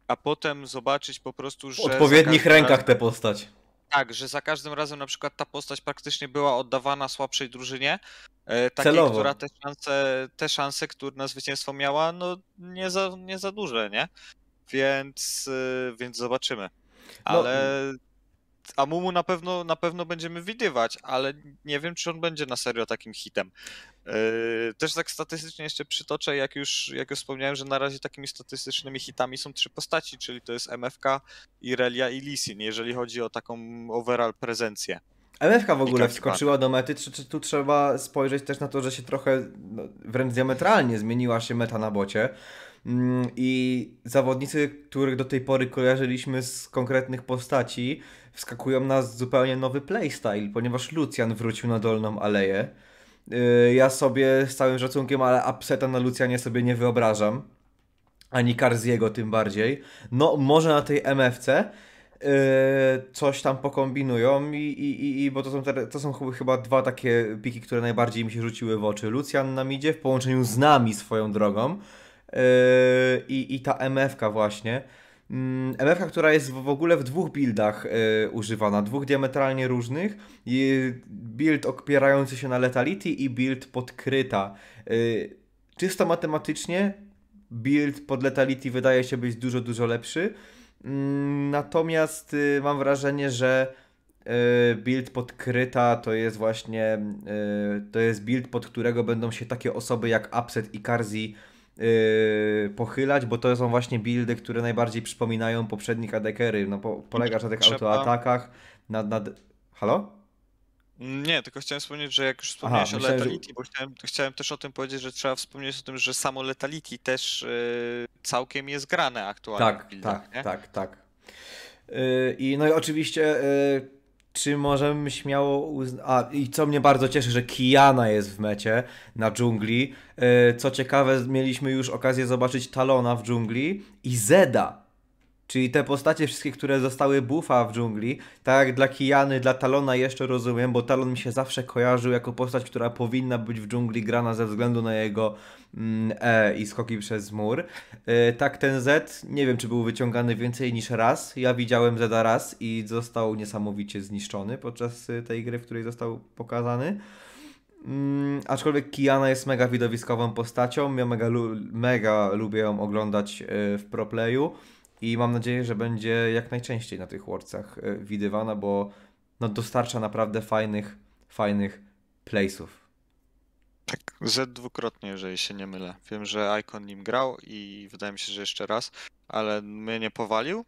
a potem zobaczyć po prostu, że. W odpowiednich każdym... rękach tę postać. Tak, że za każdym razem na przykład ta postać praktycznie była oddawana słabszej drużynie, e, takiej, Celowo. która te szanse, te szanse, które na zwycięstwo miała, no nie za, nie za duże, nie? Więc, y, więc zobaczymy. No, Ale no a Mumu na pewno, na pewno będziemy widywać, ale nie wiem, czy on będzie na serio takim hitem. E, też tak statystycznie jeszcze przytoczę, jak już, jak już wspomniałem, że na razie takimi statystycznymi hitami są trzy postaci, czyli to jest MFK, Irelia i Lisin, jeżeli chodzi o taką overall prezencję. MFK w ogóle tak, wskoczyła tak. do mety, czy, czy, tu trzeba spojrzeć też na to, że się trochę no, wręcz diametralnie zmieniła się meta na bocie, Mm, i zawodnicy, których do tej pory kojarzyliśmy z konkretnych postaci, wskakują na zupełnie nowy playstyle, ponieważ Lucian wrócił na Dolną Aleję. Y, ja sobie z całym szacunkiem, ale upseta na Lucianie sobie nie wyobrażam. Ani Karziego tym bardziej. No, może na tej MFC y, coś tam pokombinują i, i, i bo to są, te, to są chyba dwa takie piki, które najbardziej mi się rzuciły w oczy. Lucian na midzie w połączeniu z nami swoją drogą. Yy, i, i ta MFKA właśnie. MFKA, mm, która jest w ogóle w dwóch buildach y, używana, dwóch diametralnie różnych. Yy, build opierający się na letality i build podkryta. Y, czysto matematycznie build pod letality wydaje się być dużo, dużo lepszy. Mm, y, natomiast mam wrażenie, że y, build podkryta to jest właśnie y, to jest build, pod którego będą się takie osoby jak Upset i Karzi Yy, pochylać, bo to są właśnie buildy, które najbardziej przypominają poprzednich adekery. No, po, polegasz na tych Trzeba... autoatakach, Halo? Nie, tylko chciałem wspomnieć, że jak już wspomniałeś Aha, o letality, że... bo chciałem, chciałem, też o tym powiedzieć, że trzeba wspomnieć o tym, że samo letality też yy, całkiem jest grane aktualnie. Tak, w buildach, tak, tak, tak, tak, yy, I no i oczywiście yy, czy możemy śmiało uznać. A i co mnie bardzo cieszy, że Kiana jest w mecie na dżungli. E, co ciekawe, mieliśmy już okazję zobaczyć Talona w dżungli i Zeda Czyli te postacie wszystkie, które zostały bufa w dżungli, tak jak dla Kijany, dla Talona jeszcze rozumiem, bo Talon mi się zawsze kojarzył jako postać, która powinna być w dżungli grana ze względu na jego mm, E i skoki przez mur. E, tak ten Z, nie wiem czy był wyciągany więcej niż raz. Ja widziałem Zeda raz i został niesamowicie zniszczony podczas y, tej gry, w której został pokazany. Mm, aczkolwiek Kiana jest mega widowiskową postacią, ja mega, lu mega lubię ją oglądać y, w proplayu i mam nadzieję, że będzie jak najczęściej na tych Wordsach e, widywana, bo no, dostarcza naprawdę fajnych, fajnych place'ów. Tak, Z dwukrotnie, jeżeli się nie mylę. Wiem, że Icon nim grał i wydaje mi się, że jeszcze raz, ale mnie nie powalił.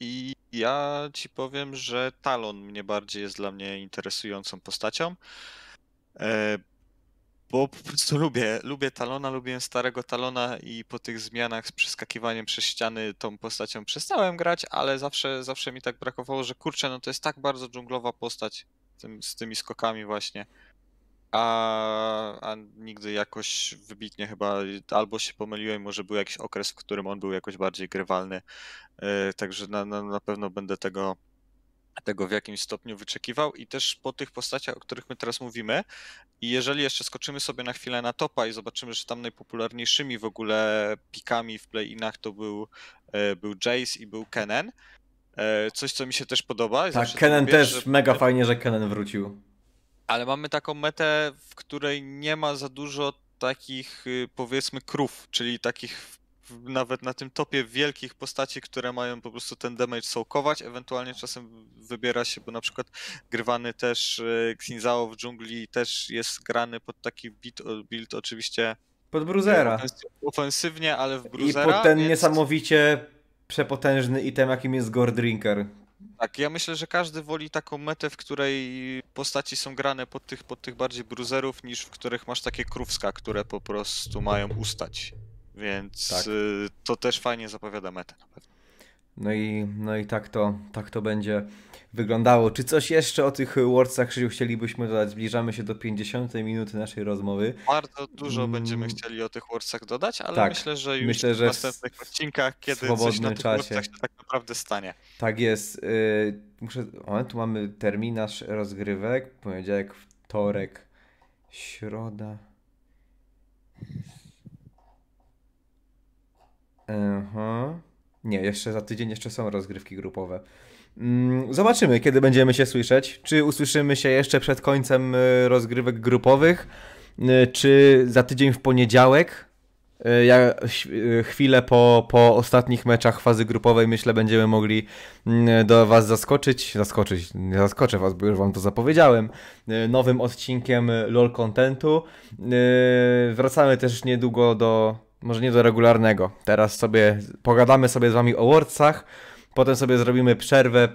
I ja ci powiem, że Talon mnie bardziej jest dla mnie interesującą postacią. E, bo po prostu lubię, lubię Talona, lubię starego Talona i po tych zmianach z przeskakiwaniem przez ściany tą postacią przestałem grać, ale zawsze, zawsze mi tak brakowało, że kurczę, no to jest tak bardzo dżunglowa postać tym, z tymi skokami właśnie. A, a, nigdy jakoś wybitnie chyba albo się pomyliłem, może był jakiś okres, w którym on był jakoś bardziej grywalny. Yy, także na, na, na pewno będę tego tego w jakimś stopniu wyczekiwał i też po tych postaciach, o których my teraz mówimy i jeżeli jeszcze skoczymy sobie na chwilę na topa i zobaczymy, że tam najpopularniejszymi w ogóle pikami w play-inach to był, e, był Jace i był Kenen, e, coś co mi się też podoba. Tak, Kenen mówię, też, że... mega fajnie, że Kenen wrócił. Ale mamy taką metę, w której nie ma za dużo takich y, powiedzmy krów, czyli takich nawet na tym topie wielkich postaci, które mają po prostu ten damage sołkować, ewentualnie czasem wybiera się, bo na przykład grywany też e, Xinzao w dżungli też jest grany pod taki build, build oczywiście pod bruzera. Ofensywnie, ale w bruzera. I pod ten więc... niesamowicie przepotężny item, jakim jest Gore Drinker. Tak, ja myślę, że każdy woli taką metę, w której postaci są grane pod tych, pod tych bardziej bruzerów, niż w których masz takie krówska, które po prostu mają ustać. Więc tak. Y, to też fajnie zapowiada metę na pewno. No i, no i tak, to, tak to będzie wyglądało. Czy coś jeszcze o tych Wordsach Krzyżu chcielibyśmy dodać? Zbliżamy się do 50 minuty naszej rozmowy. Bardzo dużo mm. będziemy chcieli o tych Wordsach dodać, ale tak. myślę, że już myślę, że w następnych w odcinkach, kiedy coś na czasie. się tak naprawdę stanie. Tak jest. Y, muszę, o, tu mamy terminarz rozgrywek. Poniedziałek, wtorek, środa, nie, jeszcze za tydzień jeszcze są rozgrywki grupowe. Mm, zobaczymy, kiedy będziemy się słyszeć. Czy usłyszymy się jeszcze przed końcem y, rozgrywek grupowych, y, czy za tydzień w poniedziałek. Y, ja chwilę po, po ostatnich meczach fazy grupowej myślę będziemy mogli mm, do Was zaskoczyć. Zaskoczyć, nie zaskoczę Was, bo już Wam to zapowiedziałem. Nowym odcinkiem LOL Contentu. Wracamy też niedługo do może nie do regularnego. Teraz sobie pogadamy sobie z wami o Wordsach, potem sobie zrobimy przerwę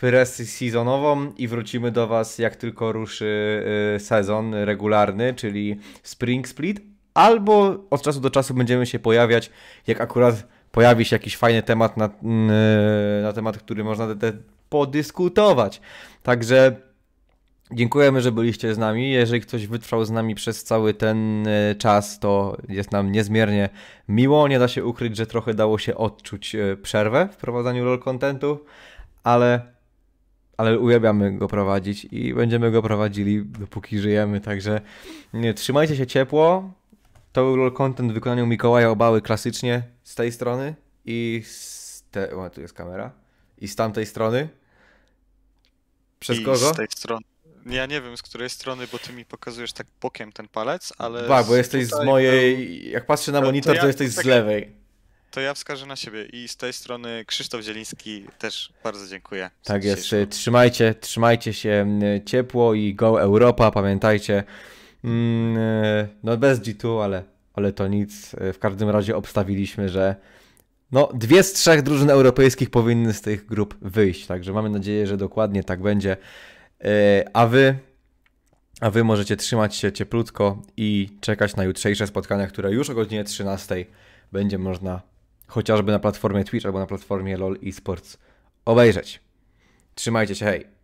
pre-sezonową i wrócimy do was jak tylko ruszy y, sezon regularny, czyli Spring Split, albo od czasu do czasu będziemy się pojawiać, jak akurat pojawi się jakiś fajny temat na, y, na temat, który można podyskutować. Także Dziękujemy, że byliście z nami. Jeżeli ktoś wytrwał z nami przez cały ten e, czas, to jest nam niezmiernie miło. Nie da się ukryć, że trochę dało się odczuć e, przerwę w prowadzeniu LOL contentu, ale, ale ujabiamy go prowadzić i będziemy go prowadzili dopóki żyjemy. Także nie, trzymajcie się ciepło. To był LOL content w wykonaniu Mikołaja Obały klasycznie z tej strony i z te... O, tu jest kamera. I z tamtej strony. Przez I kogo? z tej strony. Ja nie wiem z której strony, bo ty mi pokazujesz tak bokiem ten palec, ale. Ba, bo jesteś z mojej. Jak patrzę na to, monitor, to, ja, to jesteś tak, z lewej. To ja wskażę na siebie i z tej strony Krzysztof Zieliński też bardzo dziękuję. Tak jest. Trzymajcie, trzymajcie się mm, ciepło i go Europa, pamiętajcie. Mm, e, no bez G2, ale, ale to nic. E, w każdym razie obstawiliśmy, że no, dwie z trzech drużyn europejskich powinny z tych grup wyjść, także mamy nadzieję, że dokładnie tak będzie. E, a wy, a wy możecie trzymać się cieplutko i czekać na jutrzejsze spotkania, które już o godzinie 13 będzie można chociażby na platformie Twitch albo na platformie LOL eSports obejrzeć. Trzymajcie się, hej!